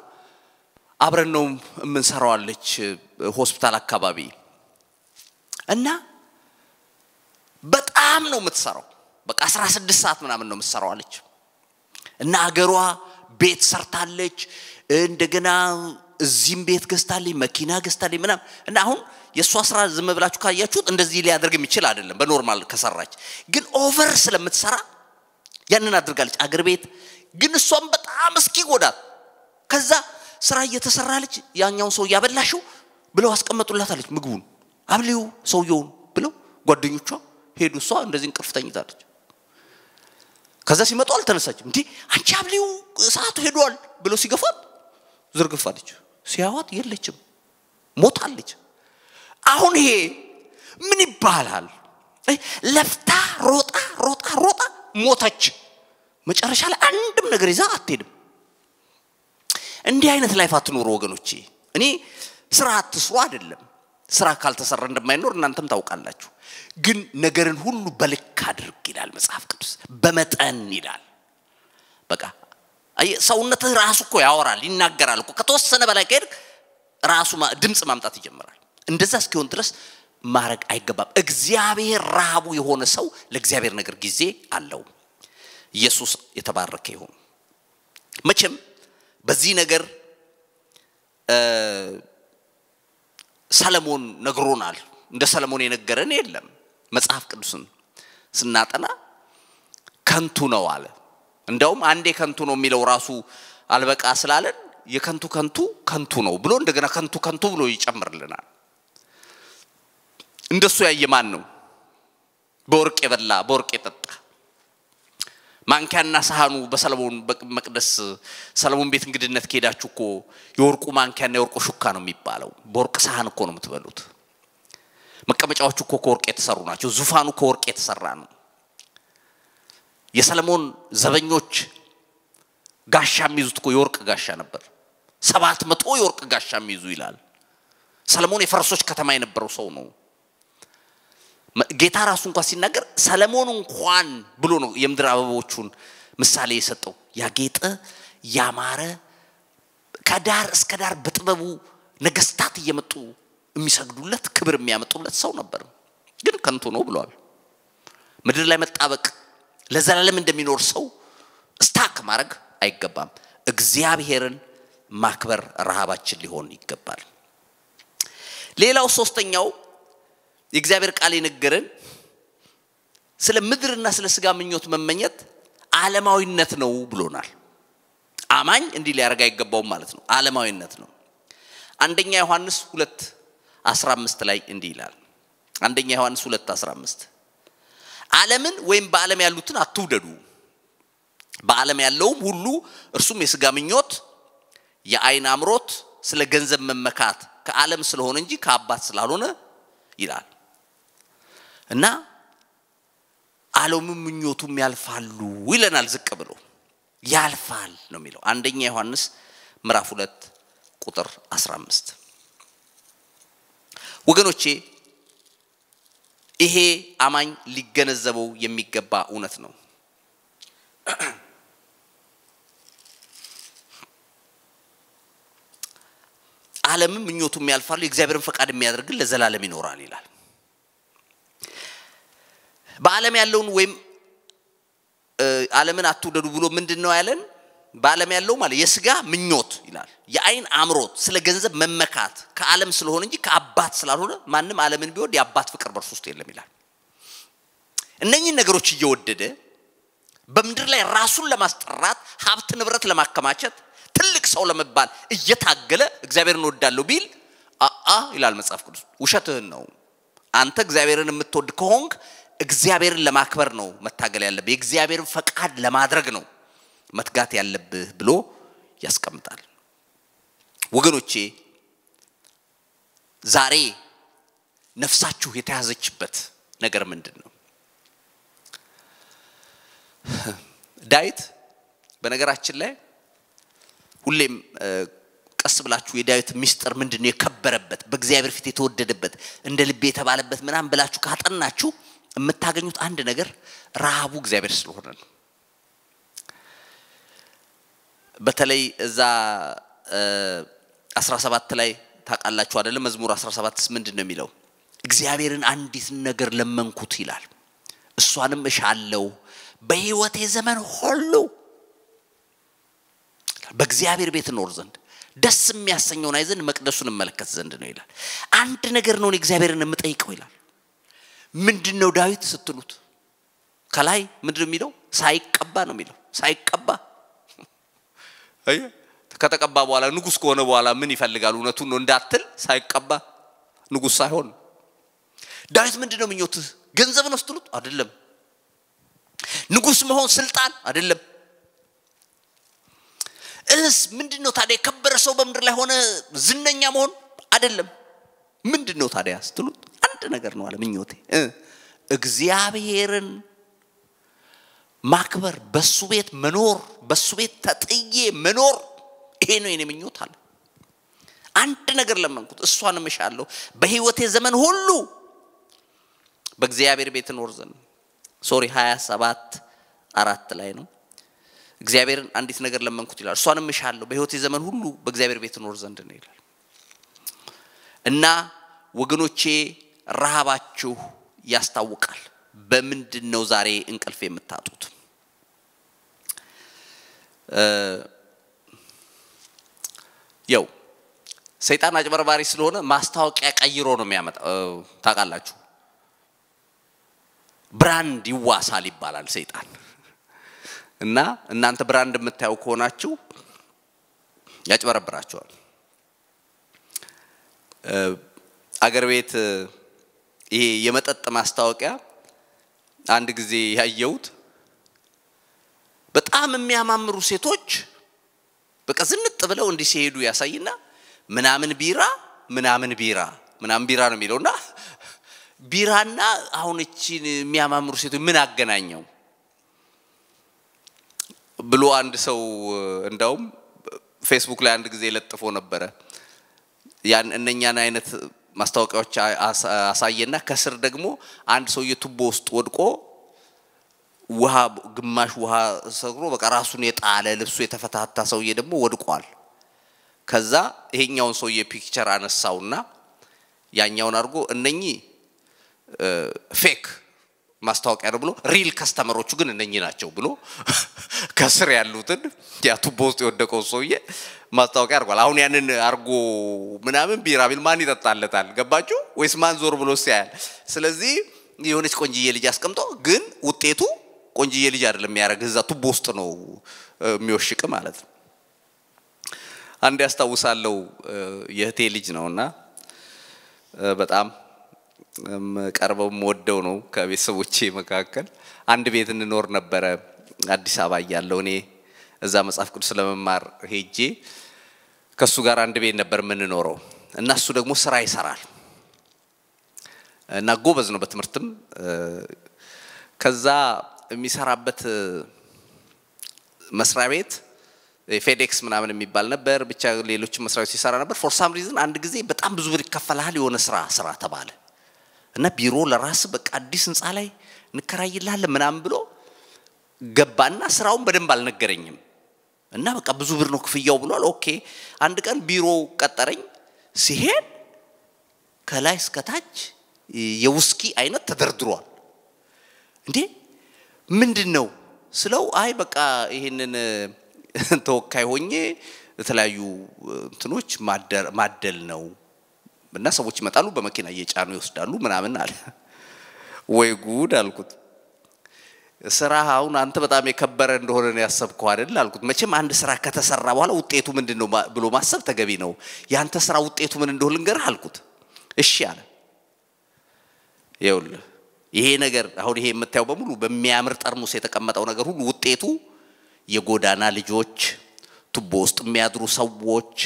አብረን ነው የምንሰራው አለች ሆስፒታል አካባቢ እና በጣም ነው የምትሰራው። በቃ 16 ሰዓት ምናምን ነው የምትሰራው አለች እና አገሯ ቤት ሰርታለች። እንደገና እዚህም ቤት ገዝታለች፣ መኪና ገዝታለች ምናም እና አሁን የእሷ ስራ ዝም ብላችሁ ካያችሁት እንደዚህ ሊያደርግ የሚችል አይደለም። በኖርማል ከሰራች ግን ኦቨር ስለምትሰራ ያንን አድርጋለች። አገር ቤት ግን እሷም በጣም እስኪጎዳት ከዛ ስራ እየተሰራ ልጅ ያኛውን ሰው እያበላሽው ብለው አስቀመጡላታለች ምግቡን አብሊው ሰውየውን ብለው ጓደኞቿ ሄዱ። እሷ እንደዚህ እንቅልፍ ተኝታለች። ከዛ ሲመጡ አልተነሳች። እንዲህ አንቺ አብሊው ሰዓቱ ሄዷል ብለው ሲገፋት ዝርግፍ አለች። ሲያዋት የለችም፣ ሞታለች። አሁን ይሄ ምን ይባላል? ለፍታ ሮጣ ሮጣ ሮጣ ሞተች። መጨረሻ ላይ አንድም ነገር ይዛ አትሄድም። እንዲህ አይነት ላይፍ አትኖሩ ወገኖቼ። እኔ ስራ አትስሩ አይደለም፣ ስራ ካልተሰራ እንደማይኖር እናንተም ታውቃላችሁ። ግን ነገርን ሁሉ በልክ አድርግ ይላል መጽሐፍ ቅዱስ፣ በመጠን ይላል። በቃ ሰውነትህ ራሱ እኮ ያወራል ይናገራል እኮ። ከተወሰነ በላይ ከሄድክ ራሱ ድምፅ ማምጣት ይጀምራል። እንደዛ እስኪሆን ድረስ ማድረግ አይገባም። እግዚአብሔር ረሃቡ የሆነ ሰው ለእግዚአብሔር ነገር ጊዜ አለውም። ኢየሱስ የተባረከ ይሁን። መቼም በዚህ ነገር ሰለሞን ነግሮናል። እንደ ሰለሞን የነገረን የለም። መጽሐፍ ቅዱስን ስናጠና ከንቱ ነው አለ። እንደውም አንዴ ከንቱ ነው የሚለው ራሱ አልበቃ ስላለን የከንቱ ከንቱ ከንቱ ነው ብሎ እንደገና ከንቱ ከንቱ ብሎ ይጨምርልናል። እንደሱ ያየ ማን ነው? በወርቅ የበላ በወርቅ የጠጣ ማንኪያና ሳህኑ በሰለሞን መቅደስ ሰለሞን ቤት እንግድነት ከሄዳችሁ እኮ የወርቁ ማንኪያና የወርቁ ሹካ ነው የሚባለው። በወርቅ ሳህን እኮ ነው የምትበሉት። መቀመጫዎቹ እኮ ከወርቅ የተሰሩ ናቸው። ዙፋኑ ከወርቅ የተሰራ ነው። የሰለሞን ዘበኞች ጋሻ የሚይዙት እኮ የወርቅ ጋሻ ነበር። ሰባት መቶ የወርቅ ጋሻ የሚይዙ ይላል። ሰለሞን የፈረሶች ከተማ የነበረው ሰው ነው። ጌታ ራሱ እንኳ ሲናገር ሰለሞን እንኳን ብሎ ነው የምድር አበቦቹን ምሳሌ የሰጠው ያጌጠ ያማረ ከዳር እስከ ዳር በጥበቡ ነገስታት እየመጡ የሚሰግዱለት ክብር የሚያመጡለት ሰው ነበር። ግን ከንቱ ነው ብለዋል። ምድር ላይ መጣበቅ ለዘላለም እንደሚኖር ሰው ስታክ ማድረግ አይገባም። እግዚአብሔርን ማክበር ረሃባችን ሊሆን ይገባል። ሌላው ሶስተኛው የእግዚአብሔር ቃል የነገረን ስለ ምድርና ስለ ስጋ ምኞት መመኘት ዓለማዊነት ነው ብሎናል። አማኝ እንዲህ ሊያደርግ አይገባውም ማለት ነው። ዓለማዊነት ነው። አንደኛ ዮሐንስ ሁለት 15 ላይ እንዲህ ይላል። አንደኛ ዮሐንስ 2 15 ዓለምን ወይም በዓለም ያሉትን አትውደዱ። በዓለም ያለውም ሁሉ እርሱም የስጋ ምኞት፣ የአይን አምሮት፣ ስለ ገንዘብ መመካት ከዓለም ስለሆነ እንጂ ከአባት ስላልሆነ ይላል። እና ዓለሙም ምኞቱም ያልፋሉ ይለናል። ዝቅ ብሎ ያልፋል ነው የሚለው አንደኛ ዮሐንስ ምዕራፍ 2 ቁጥር 15 ወገኖቼ ይሄ አማኝ ሊገነዘበው የሚገባ እውነት ነው። ዓለምም ምኞቱም ያልፋሉ፣ የእግዚአብሔርን ፈቃድ የሚያደርግን ለዘላለም ይኖራል ይላል። በዓለም ያለውን ወይም ዓለምን አትውደዱ ብሎ ምንድን ነው ያለን? በዓለም ያለው ማለት የስጋ ምኞት ይላል፣ የአይን አምሮት፣ ስለ ገንዘብ መመካት ከዓለም ስለሆነ እንጂ ከአባት ስላልሆነ ማንም ዓለምን ቢወድ የአባት ፍቅር በርሱ ውስጥ የለም ይላል። እነኚህን ነገሮች እየወደደ በምድር ላይ ራሱን ለማስጠራት ሀብት ንብረት ለማከማቸት ትልቅ ሰው ለመባል እየታገለ እግዚአብሔርን እወዳለሁ ቢል አአ ይላል መጽሐፍ ቅዱስ፣ ውሸትህን ነው። አንተ እግዚአብሔርን የምትወድ ከሆንክ እግዚአብሔርን ለማክበር ነው መታገል ያለብህ። የእግዚአብሔርን ፈቃድ ለማድረግ ነው መትጋት ያለብህ ብሎ ያስቀምጣል። ወገኖቼ ዛሬ ነፍሳችሁ የተያዘችበት ነገር ምንድን ነው? ዳዊት በነገራችን ላይ ሁሌም ቀስ ብላችሁ የዳዊት ሚስጥር ምንድን ነው የከበረበት በእግዚአብሔር ፊት የተወደደበት እንደ ልቤ የተባለበት ምናምን ብላችሁ ካጠናችሁ የምታገኙት አንድ ነገር ረሃቡ እግዚአብሔር ስለሆነ ነው። በተለይ እዛ 17 ላይ ታውቃላችሁ አይደለም? መዝሙር 17 ምንድን ነው የሚለው? እግዚአብሔርን አንዲት ነገር ለመንኩት ይላል፣ እሷንም እሻለው በህይወቴ ዘመን ሁሉ በእግዚአብሔር ቤት እኖር ዘንድ ደስ የሚያሰኘውን አይ ዘንድ መቅደሱን እመለከት ዘንድ ነው ይላል። አንድ ነገር ነው እግዚአብሔርን የምጠይቀው ይላል። ምንድን ነው ዳዊት ስትሉት ከላይ ምንድን የሚለው ሳይቀባ ነው የሚለው ሳይቀባ ከተቀባ በኋላ ንጉስ ከሆነ በኋላ ምን ይፈልጋል እውነቱን ነው እንዳትል ሳይቀባ ንጉስ ሳይሆን ዳዊት ምንድን ነው ምኞትህ ገንዘብ ነው ስትሉት አይደለም ንጉስ መሆን ስልጣን አይደለም እስ ምንድን ነው ታዲያ የከበረ ሰው በምድር ላይ ሆነ ዝነኛ መሆን አይደለም ምንድን ነው ታዲያ ስትሉት ነገር ነው አለ ምኞቴ። እግዚአብሔርን ማክበር፣ በሱ ቤት መኖር፣ በሱ ቤት ተጥዬ መኖር፣ ይሄ ነው የኔ ምኞት አለ። አንድ ነገር ለመንኩት፣ እሷን እምሻለሁ በህይወቴ ዘመን ሁሉ በእግዚአብሔር ቤት እኖር ዘንድ። ሶሪ 27 አራት ላይ ነው። እግዚአብሔርን አንዲት ነገር ለመንኩት ይላል። እሷን እምሻለሁ በህይወቴ ዘመን ሁሉ በእግዚአብሔር ቤት እኖር ዘንድ ነው ይላል እና ወገኖቼ ረሃባችሁ ያስታውቃል። በምንድን ነው ዛሬ እንቅልፍ የምታጡት? ያው ሰይጣን አጭበርባሪ ስለሆነ ማስታወቂያ ቀይሮ ነው የሚያመጣው። ታውቃላችሁ፣ ብራንድ ይዋሳል ይባላል ሰይጣን እና እናንተ ብራንድ የምታየው ከሆናችሁ ያጭበረብራችኋል። አገር ቤት ይሄ የመጠጥ ማስታወቂያ አንድ ጊዜ ያየሁት በጣም የሚያማምሩ ሴቶች በቃ ዝንጥ ብለው እንዲህ ሲሄዱ ያሳይና ምናምን ቢራ ምናምን ቢራ ምናምን ቢራ ነው የሚለውና ቢራና አሁን እቺን የሚያማምሩ ሴቶች ምን አገናኘው ብሎ አንድ ሰው እንዳውም ፌስቡክ ላይ አንድ ጊዜ ለጥፎ ነበረ ያን እነኛን አይነት ማስታወቂያዎች አሳየና ከስር ደግሞ አንድ ሰውዬ ቱቦ ውስጥ ወድቆ ውሃ ግማሽ ውሃ ሰግሮ በቃ ራሱን የጣለ ልብሱ የተፈታታ ሰውዬ ደግሞ ወድቋል። ከዛ ይሄኛውን ሰውዬ ፒክቸር አነሳውና ያኛውን አድርጎ እነኚህ ፌክ ማስታወቂያ ነው ብሎ ሪል ከስተመሮቹ ግን እነኚህ ናቸው ብሎ ከስር ያሉትን ያ ቱቦ ውስጥ የወደቀው ሰውዬ ማስታወቂያ አድርጓል። አሁን ያንን አርጎ ምናምን ቢራ ቢል ማን ይጠጣለታል? ገባችሁ ወይስ ማን ዞር ብሎ ሲያያል? ስለዚህ የሆነች ቆንጅዬ ልጅ አስቀምጦ ግን ውጤቱ ቆንጅዬ ልጅ አይደለም የሚያደርግ እዛ ቱቦ ውስጥ ነው የሚወሽቅ ማለት ነው። አንድ ያስታውሳለው የእህቴ ልጅ ነውና በጣም ቀርበውም ወደው ነው ከቤተሰቦቼ መካከል አንድ ቤት እንኖር ነበረ አዲስ አበባ እያለሁ እኔ እዛ መጽሐፍ ቅዱስ ለመማር ሄጄ ከእሱ ጋር አንድ ቤት ነበር የምንኖረው እና እሱ ደግሞ ስራ ይሰራል እና ጎበዝ ነው በትምህርትም። ከዛ የሚሰራበት መስሪያ ቤት ፌዴክስ ምናምን የሚባል ነበር። ብቻ ሌሎችም መስሪያ ቤት ሲሰራ ነበር። ፎር ሳም ሪዝን አንድ ጊዜ በጣም ብዙ ብር ይከፈልሃል የሆነ ስራ ስራ ተባለ። እና ቢሮ ለራስ በቃ አዲስ ህንፃ ላይ እንከራይልሃለን ምናምን ብሎ ገባና ስራውን በደንብ አልነገረኝም። እና በቃ ብዙ ብር ነው ክፍያው ብሏል። ኦኬ አንድ ቀን ቢሮ ቀጠረኝ። ሲሄድ ከላይ እስከታች የውስኪ አይነት ተደርድሯል። እንዴ ምንድን ነው ስለው፣ አይ በቃ ይህንን ተወካይ ሆኜ የተለያዩ እንትኖች ማደል ነው እና ሰዎች ይመጣሉ፣ በመኪና እየጫኑ ይወስዳሉ ምናምን አለ። ወይ ጉድ አልኩት። ስራ አሁን አንተ በጣም የከበረ እንደሆነ ነው ያሰብከው አይደል አልኩት። መቼም አንድ ስራ ከተሰራ በኋላ ውጤቱ ምንድን ነው ብሎ ማሰብ ተገቢ ነው። ያንተ ስራ ውጤቱ ምን እንደሆነ ልንገርህ አልኩት። እሺ አለ። ይኸውልህ ይሄ ነገር አሁን ይሄ የምታየው በሙሉ በሚያምር ጠርሙስ የተቀመጠው ነገር ሁሉ ውጤቱ የጎዳና ልጆች፣ ቱቦ ውስጥ የሚያድሩ ሰዎች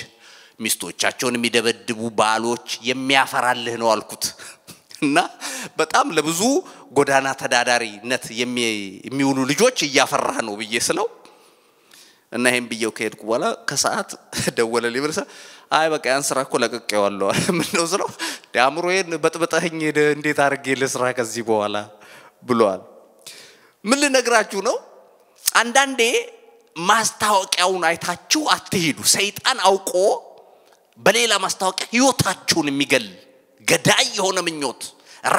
ሚስቶቻቸውን የሚደበድቡ ባሎች የሚያፈራልህ ነው አልኩት እና በጣም ለብዙ ጎዳና ተዳዳሪነት የሚውሉ ልጆች እያፈራህ ነው ብዬ ስለው እና ይህም ብዬው ከሄድኩ በኋላ ከሰዓት ደወለ ሊብርሰ አይ በቃ ያን ስራ እኮ ለቅቄዋለሁ አለ። ምነው ስለው አእምሮዬን በጥብጠህኝ ሄደ እንዴት አድርጌ ለስራ ከዚህ በኋላ ብለዋል። ምን ልነግራችሁ ነው? አንዳንዴ ማስታወቂያውን አይታችሁ አትሄዱ። ሰይጣን አውቆ በሌላ ማስታወቂያ ህይወታችሁን የሚገል ገዳይ የሆነ ምኞት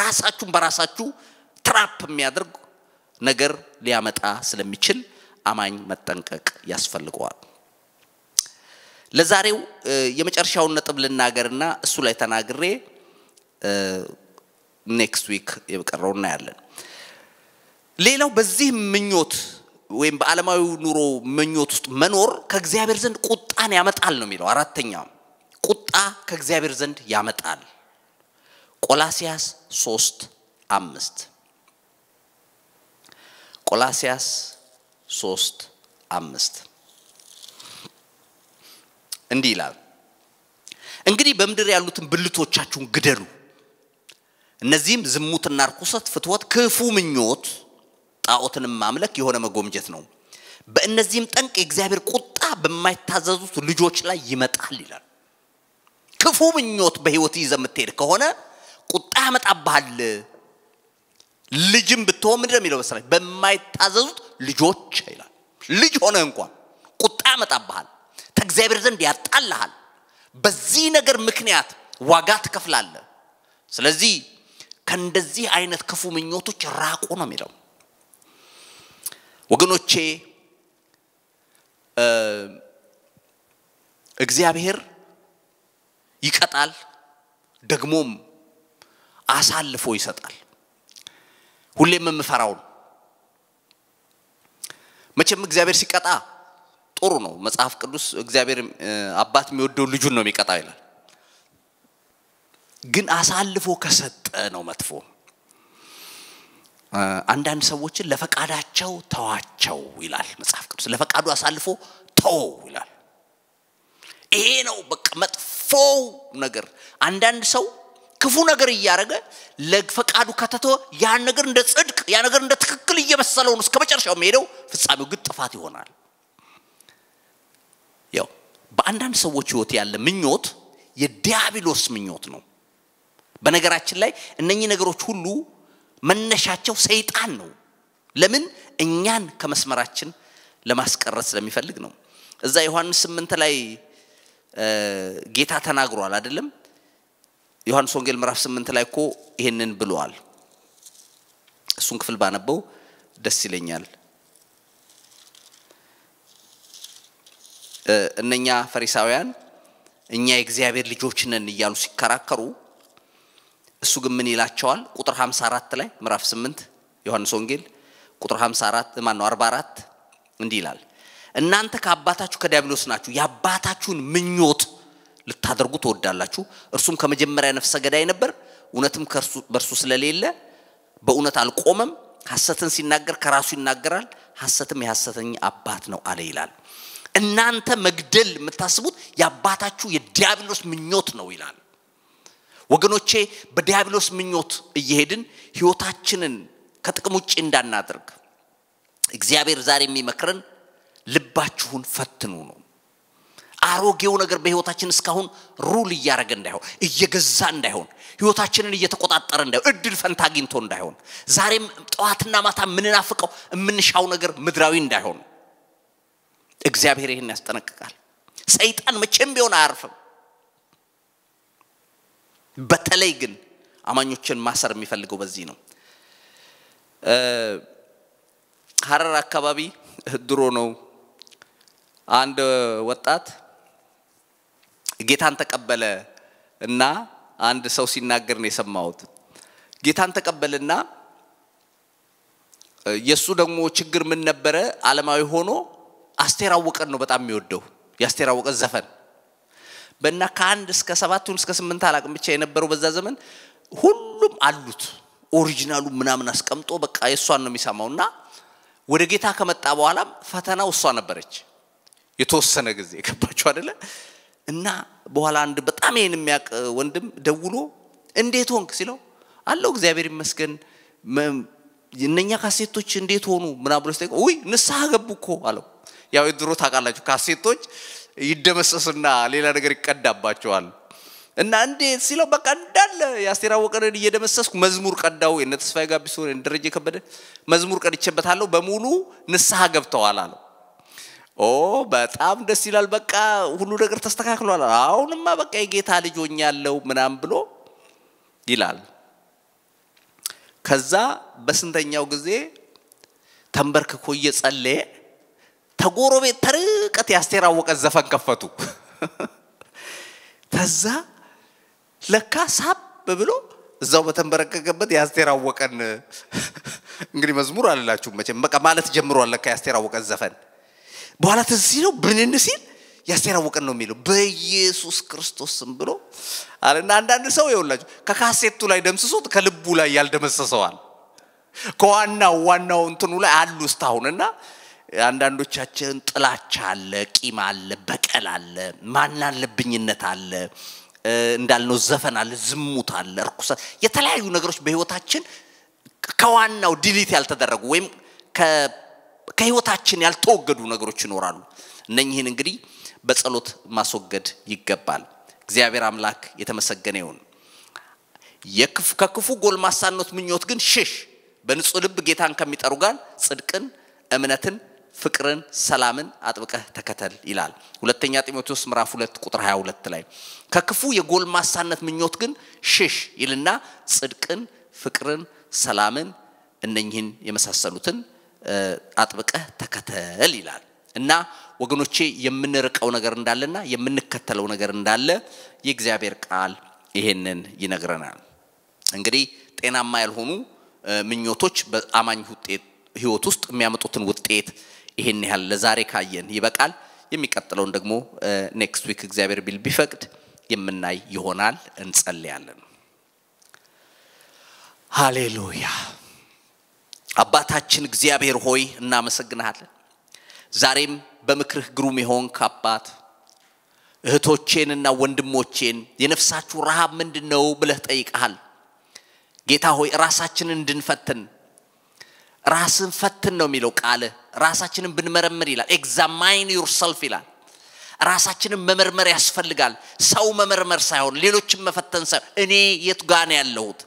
ራሳችሁን በራሳችሁ ትራፕ የሚያደርግ ነገር ሊያመጣ ስለሚችል አማኝ መጠንቀቅ ያስፈልገዋል። ለዛሬው የመጨረሻውን ነጥብ ልናገርና እሱ ላይ ተናግሬ ኔክስት ዊክ የቀረው እናያለን። ሌላው በዚህ ምኞት ወይም በዓለማዊ ኑሮ ምኞት ውስጥ መኖር ከእግዚአብሔር ዘንድ ቁጣን ያመጣል ነው የሚለው አራተኛው ቁጣ ከእግዚአብሔር ዘንድ ያመጣል። ቆላሲያስ ሶስት አምስት ቆላሲያስ ሶስት አምስት እንዲህ ይላል፣ እንግዲህ በምድር ያሉትን ብልቶቻችሁን ግደሉ። እነዚህም ዝሙትና ርኩሰት፣ ፍትወት፣ ክፉ ምኞት፣ ጣዖትንም ማምለክ የሆነ መጎምጀት ነው። በእነዚህም ጠንቅ የእግዚአብሔር ቁጣ በማይታዘዙት ልጆች ላይ ይመጣል ይላል። ክፉ ምኞት በህይወት ይዘ የምትሄድ ከሆነ ቁጣ ያመጣብሃል። ልጅም ብትሆን ምንድ የሚለው መሰለኝ በማይታዘዙት ልጆች ይላል። ልጅ ሆነ እንኳን ቁጣ ያመጣብሃል፣ ተእግዚአብሔር ዘንድ ያጣልሃል። በዚህ ነገር ምክንያት ዋጋ ትከፍላለ። ስለዚህ ከእንደዚህ አይነት ክፉ ምኞቶች ራቁ ነው የሚለው ወገኖቼ። እግዚአብሔር ይቀጣል፣ ደግሞም አሳልፎ ይሰጣል። ሁሌም የምፈራው ነው። መቼም እግዚአብሔር ሲቀጣ ጥሩ ነው። መጽሐፍ ቅዱስ እግዚአብሔር አባት የሚወደው ልጁን ነው የሚቀጣው ይላል። ግን አሳልፎ ከሰጠ ነው መጥፎ። አንዳንድ ሰዎችን ለፈቃዳቸው ተዋቸው ይላል መጽሐፍ ቅዱስ። ለፈቃዱ አሳልፎ ተው ይላል። ይሄ ነው በቃ መጥፎው ነገር። አንዳንድ ሰው ክፉ ነገር እያደረገ ለፈቃዱ ከተቶ ያን ነገር እንደ ጽድቅ ያ ነገር እንደ ትክክል እየመሰለው እስከ መጨረሻው የሚሄደው። ፍጻሜው ግን ጥፋት ይሆናል። ያው በአንዳንድ ሰዎች ህይወት ያለ ምኞት የዲያብሎስ ምኞት ነው። በነገራችን ላይ እነኚህ ነገሮች ሁሉ መነሻቸው ሰይጣን ነው። ለምን እኛን ከመስመራችን ለማስቀረት ስለሚፈልግ ነው። እዛ ዮሐንስ ስምንት ላይ ጌታ ተናግሯል አይደለም ዮሐንስ ወንጌል ምዕራፍ ስምንት ላይ እኮ ይህንን ብለዋል እሱን ክፍል ባነበው ደስ ይለኛል እነኛ ፈሪሳውያን እኛ የእግዚአብሔር ልጆች ነን እያሉ ሲከራከሩ እሱ ግን ምን ይላቸዋል ቁጥር 54 ላይ ምዕራፍ 8 ዮሐንስ ወንጌል ቁጥር 54 ማን ነው 44 እንዲህ ይላል እናንተ ከአባታችሁ ከዲያብሎስ ናችሁ፣ የአባታችሁን ምኞት ልታደርጉ ትወዳላችሁ። እርሱም ከመጀመሪያ ነፍሰ ገዳይ ነበር፣ እውነትም በእርሱ ስለሌለ በእውነት አልቆመም። ሐሰትን ሲናገር ከራሱ ይናገራል፣ ሐሰትም የሐሰተኛ አባት ነው አለ ይላል። እናንተ መግደል የምታስቡት የአባታችሁ የዲያብሎስ ምኞት ነው ይላል። ወገኖቼ በዲያብሎስ ምኞት እየሄድን ህይወታችንን ከጥቅም ውጭ እንዳናደርግ እግዚአብሔር ዛሬ የሚመክረን ልባችሁን ፈትኑ ነው። አሮጌው ነገር በህይወታችን እስካሁን ሩል እያደረገ እንዳይሆን፣ እየገዛ እንዳይሆን፣ ህይወታችንን እየተቆጣጠረ እንዳይሆን፣ እድል ፈንታ አግኝቶ እንዳይሆን፣ ዛሬም ጠዋትና ማታ የምንናፍቀው የምንሻው ነገር ምድራዊ እንዳይሆን እግዚአብሔር ይህን ያስጠነቅቃል። ሰይጣን መቼም ቢሆን አያርፍም። በተለይ ግን አማኞችን ማሰር የሚፈልገው በዚህ ነው። ሀረር አካባቢ ድሮ ነው አንድ ወጣት ጌታን ተቀበለ እና አንድ ሰው ሲናገር ነው የሰማሁት። ጌታን ተቀበለና የእሱ ደግሞ ችግር ምን ነበረ? ዓለማዊ ሆኖ አስቴር አወቀን ነው በጣም የሚወደው የአስቴር አወቀ ዘፈን በእና ከአንድ እስከ ሰባቱን እስከ ስምንት አላቅም ብቻ የነበረው በዛ ዘመን ሁሉም አሉት ኦሪጂናሉ ምናምን አስቀምጦ በቃ የእሷን ነው የሚሰማው እና ወደ ጌታ ከመጣ በኋላም ፈተናው እሷ ነበረች። የተወሰነ ጊዜ ገባችሁ አደለ? እና በኋላ አንድ በጣም ይህን የሚያውቅ ወንድም ደውሎ እንዴት ሆንክ ሲለው አለው እግዚአብሔር ይመስገን እነኛ ካሴቶች እንዴት ሆኑ ምናምን ብሎ ሲጠይቀው ውይ ንስሐ ገቡ እኮ አለው። ያው የድሮ ታውቃላችሁ ካሴቶች ይደመሰስና ሌላ ነገር ይቀዳባቸዋል። እና እንዴት ሲለው በቃ እንዳለ የአስቴር አወቀንን እየደመሰስኩ መዝሙር ቀዳው። የነ ተስፋዬ ጋቢሶን፣ የነ ደረጀ ከበደ መዝሙር ቀድቼበታለሁ በሙሉ ንስሐ ገብተዋል አለው። ኦ በጣም ደስ ይላል፣ በቃ ሁሉ ነገር ተስተካክሏል፣ አሁንማ በቃ የጌታ ልጅ ሆኛለሁ ምናም ብሎ ይላል። ከዛ በስንተኛው ጊዜ ተንበርክኮ እየጸለየ ተጎረቤት ተርቀት የአስቴር አወቀ ዘፈን ከፈቱ። ከዛ ለካ ሳብ ብሎ እዛው በተንበረከከበት የአስቴር አወቀን እንግዲህ መዝሙር አልላችሁም መቼም በቃ ማለት ጀምሯል። ለካ የአስቴር አወቀን ዘፈን በኋላ ትዝ ሲለው ብንን ሲል ያስተራወቀን ነው የሚለው በኢየሱስ ክርስቶስ ስም ብሎ አለና አንዳንድ ሰው ይኸውላችሁ ከካሴቱ ላይ ደምስሶት ከልቡ ላይ ያልደመሰሰዋል ከዋናው ዋናው እንትኑ ላይ አሉ እስካሁን እና አንዳንዶቻችን ጥላቻ አለ፣ ቂም አለ፣ በቀል አለ፣ ማናለብኝነት አለ፣ እንዳልነው ዘፈን አለ፣ ዝሙት አለ፣ እርኩሰት፣ የተለያዩ ነገሮች በህይወታችን ከዋናው ዲሊት ያልተደረጉ ወይም ከህይወታችን ያልተወገዱ ነገሮች ይኖራሉ። እነኚህን እንግዲህ በጸሎት ማስወገድ ይገባል። እግዚአብሔር አምላክ የተመሰገነ ይሁን። ከክፉ ጎልማሳነት ምኞት ግን ሽሽ። በንጹህ ልብ ጌታን ከሚጠሩ ጋር ጽድቅን፣ እምነትን፣ ፍቅርን፣ ሰላምን አጥብቀህ ተከተል ይላል። ሁለተኛ ጢሞቴዎስ ምዕራፍ 2 ቁጥር 22 ላይ ከክፉ የጎልማሳነት ምኞት ግን ሽሽ ይልና ጽድቅን፣ ፍቅርን፣ ሰላምን እነኝህን የመሳሰሉትን አጥብቀህ ተከተል ይላል እና ወገኖቼ የምንርቀው ነገር እንዳለና የምንከተለው ነገር እንዳለ የእግዚአብሔር ቃል ይሄንን ይነግረናል። እንግዲህ ጤናማ ያልሆኑ ምኞቶች በአማኝ ውጤት ህይወት ውስጥ የሚያመጡትን ውጤት ይሄን ያህል ለዛሬ ካየን ይበቃል። የሚቀጥለውን ደግሞ ኔክስት ዊክ እግዚአብሔር ቢል ቢፈቅድ የምናይ ይሆናል። እንጸልያለን። ሃሌሉያ አባታችን እግዚአብሔር ሆይ እናመሰግናለን። ዛሬም በምክርህ ግሩም የሆንክ አባት እህቶቼንና ወንድሞቼን የነፍሳችሁ ረሃብ ምንድን ነው ብለህ ጠይቀሃል። ጌታ ሆይ ራሳችንን እንድንፈትን ራስን ፈትን ነው የሚለው ቃል ራሳችንን ብንመረምር ይላል። ኤግዛማይን ዩርሰልፍ ይላል። ራሳችንን መመርመር ያስፈልጋል። ሰው መመርመር ሳይሆን ሌሎችን መፈተን ሳይሆን እኔ የቱ ጋር ነው ያለሁት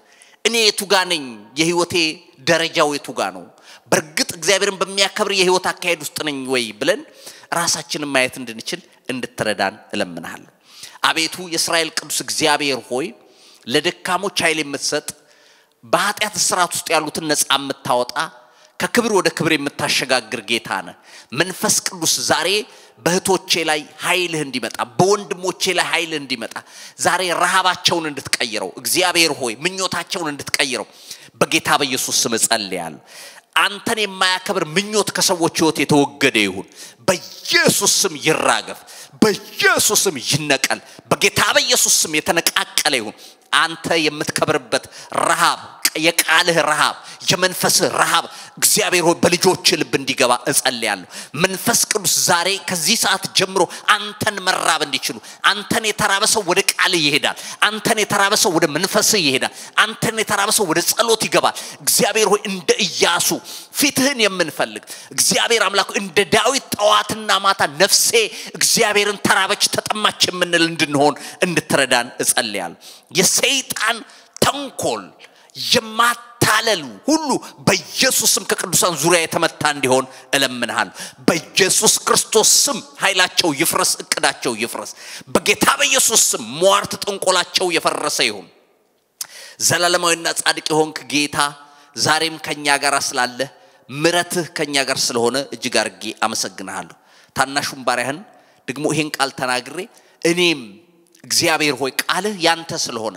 እኔ የቱጋ ነኝ? የህይወቴ ደረጃው የቱጋ ነው? በእርግጥ እግዚአብሔርን በሚያከብር የህይወት አካሄድ ውስጥ ነኝ ወይ ብለን ራሳችንን ማየት እንድንችል እንድትረዳን እለምናለሁ። አቤቱ የእስራኤል ቅዱስ እግዚአብሔር ሆይ ለደካሞች ኃይል የምትሰጥ በኃጢአት ስርዓት ውስጥ ያሉትን ነፃ የምታወጣ ከክብር ወደ ክብር የምታሸጋግር ጌታ ነህ። መንፈስ ቅዱስ ዛሬ በእህቶቼ ላይ ኃይልህ እንዲመጣ፣ በወንድሞቼ ላይ ኃይልህ እንዲመጣ፣ ዛሬ ረሃባቸውን እንድትቀይረው እግዚአብሔር ሆይ ምኞታቸውን እንድትቀይረው በጌታ በኢየሱስ ስም እጸልያለሁ። አንተን የማያከብር ምኞት ከሰዎች ህይወት የተወገደ ይሁን። በኢየሱስ ስም ይራገፍ፣ በኢየሱስ ስም ይነቀል። በጌታ በኢየሱስ ስም የተነቃቀለ ይሁን። አንተ የምትከብርበት ረሃብ የቃልህ ረሃብ፣ የመንፈስህ ረሃብ እግዚአብሔር ሆይ በልጆች ልብ እንዲገባ እጸልያለሁ። መንፈስ ቅዱስ ዛሬ ከዚህ ሰዓት ጀምሮ አንተን መራብ እንዲችሉ፣ አንተን የተራበ ሰው ወደ ቃል ይሄዳል። አንተን የተራበ ሰው ወደ መንፈስ ይሄዳል። አንተን የተራበ ሰው ወደ ጸሎት ይገባል። እግዚአብሔር ሆይ እንደ እያሱ ፊትህን የምንፈልግ እግዚአብሔር አምላክ እንደ ዳዊት ጠዋትና ማታ ነፍሴ እግዚአብሔርን ተራበች ተጠማች የምንል እንድንሆን እንድትረዳን እጸልያለሁ። የሰይጣን ተንኮል የማታለሉ ሁሉ በኢየሱስም ከቅዱሳን ዙሪያ የተመታ እንዲሆን እለምንሃል። በኢየሱስ ክርስቶስ ስም ኃይላቸው ይፍረስ፣ እቅዳቸው ይፍረስ። በጌታ በኢየሱስ ስም ሟርት ጥንቆላቸው የፈረሰ ይሁን። ዘላለማዊና ጻድቅ የሆንክ ጌታ ዛሬም ከእኛ ጋር ስላለ ምረትህ ከእኛ ጋር ስለሆነ እጅግ አርጌ አመሰግንሃለሁ። ታናሹን ባሪያህን ደግሞ ይህን ቃል ተናግሬ እኔም እግዚአብሔር ሆይ ቃልህ ያንተ ስለሆነ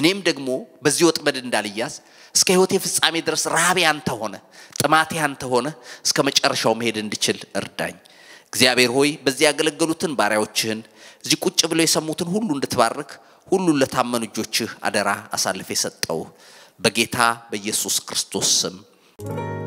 እኔም ደግሞ በዚህ ወጥመድ እንዳልያዝ እስከ ሕይወቴ ፍጻሜ ድረስ ራቤ አንተ ሆነ፣ ጥማቴ አንተ ሆነ፣ እስከ መጨረሻው መሄድ እንድችል እርዳኝ። እግዚአብሔር ሆይ በዚህ ያገለገሉትን ባሪያዎችህን እዚህ ቁጭ ብለው የሰሙትን ሁሉ እንድትባርክ ሁሉን ለታመኑ እጆችህ አደራ አሳልፌ ሰጠው በጌታ በኢየሱስ ክርስቶስ ስም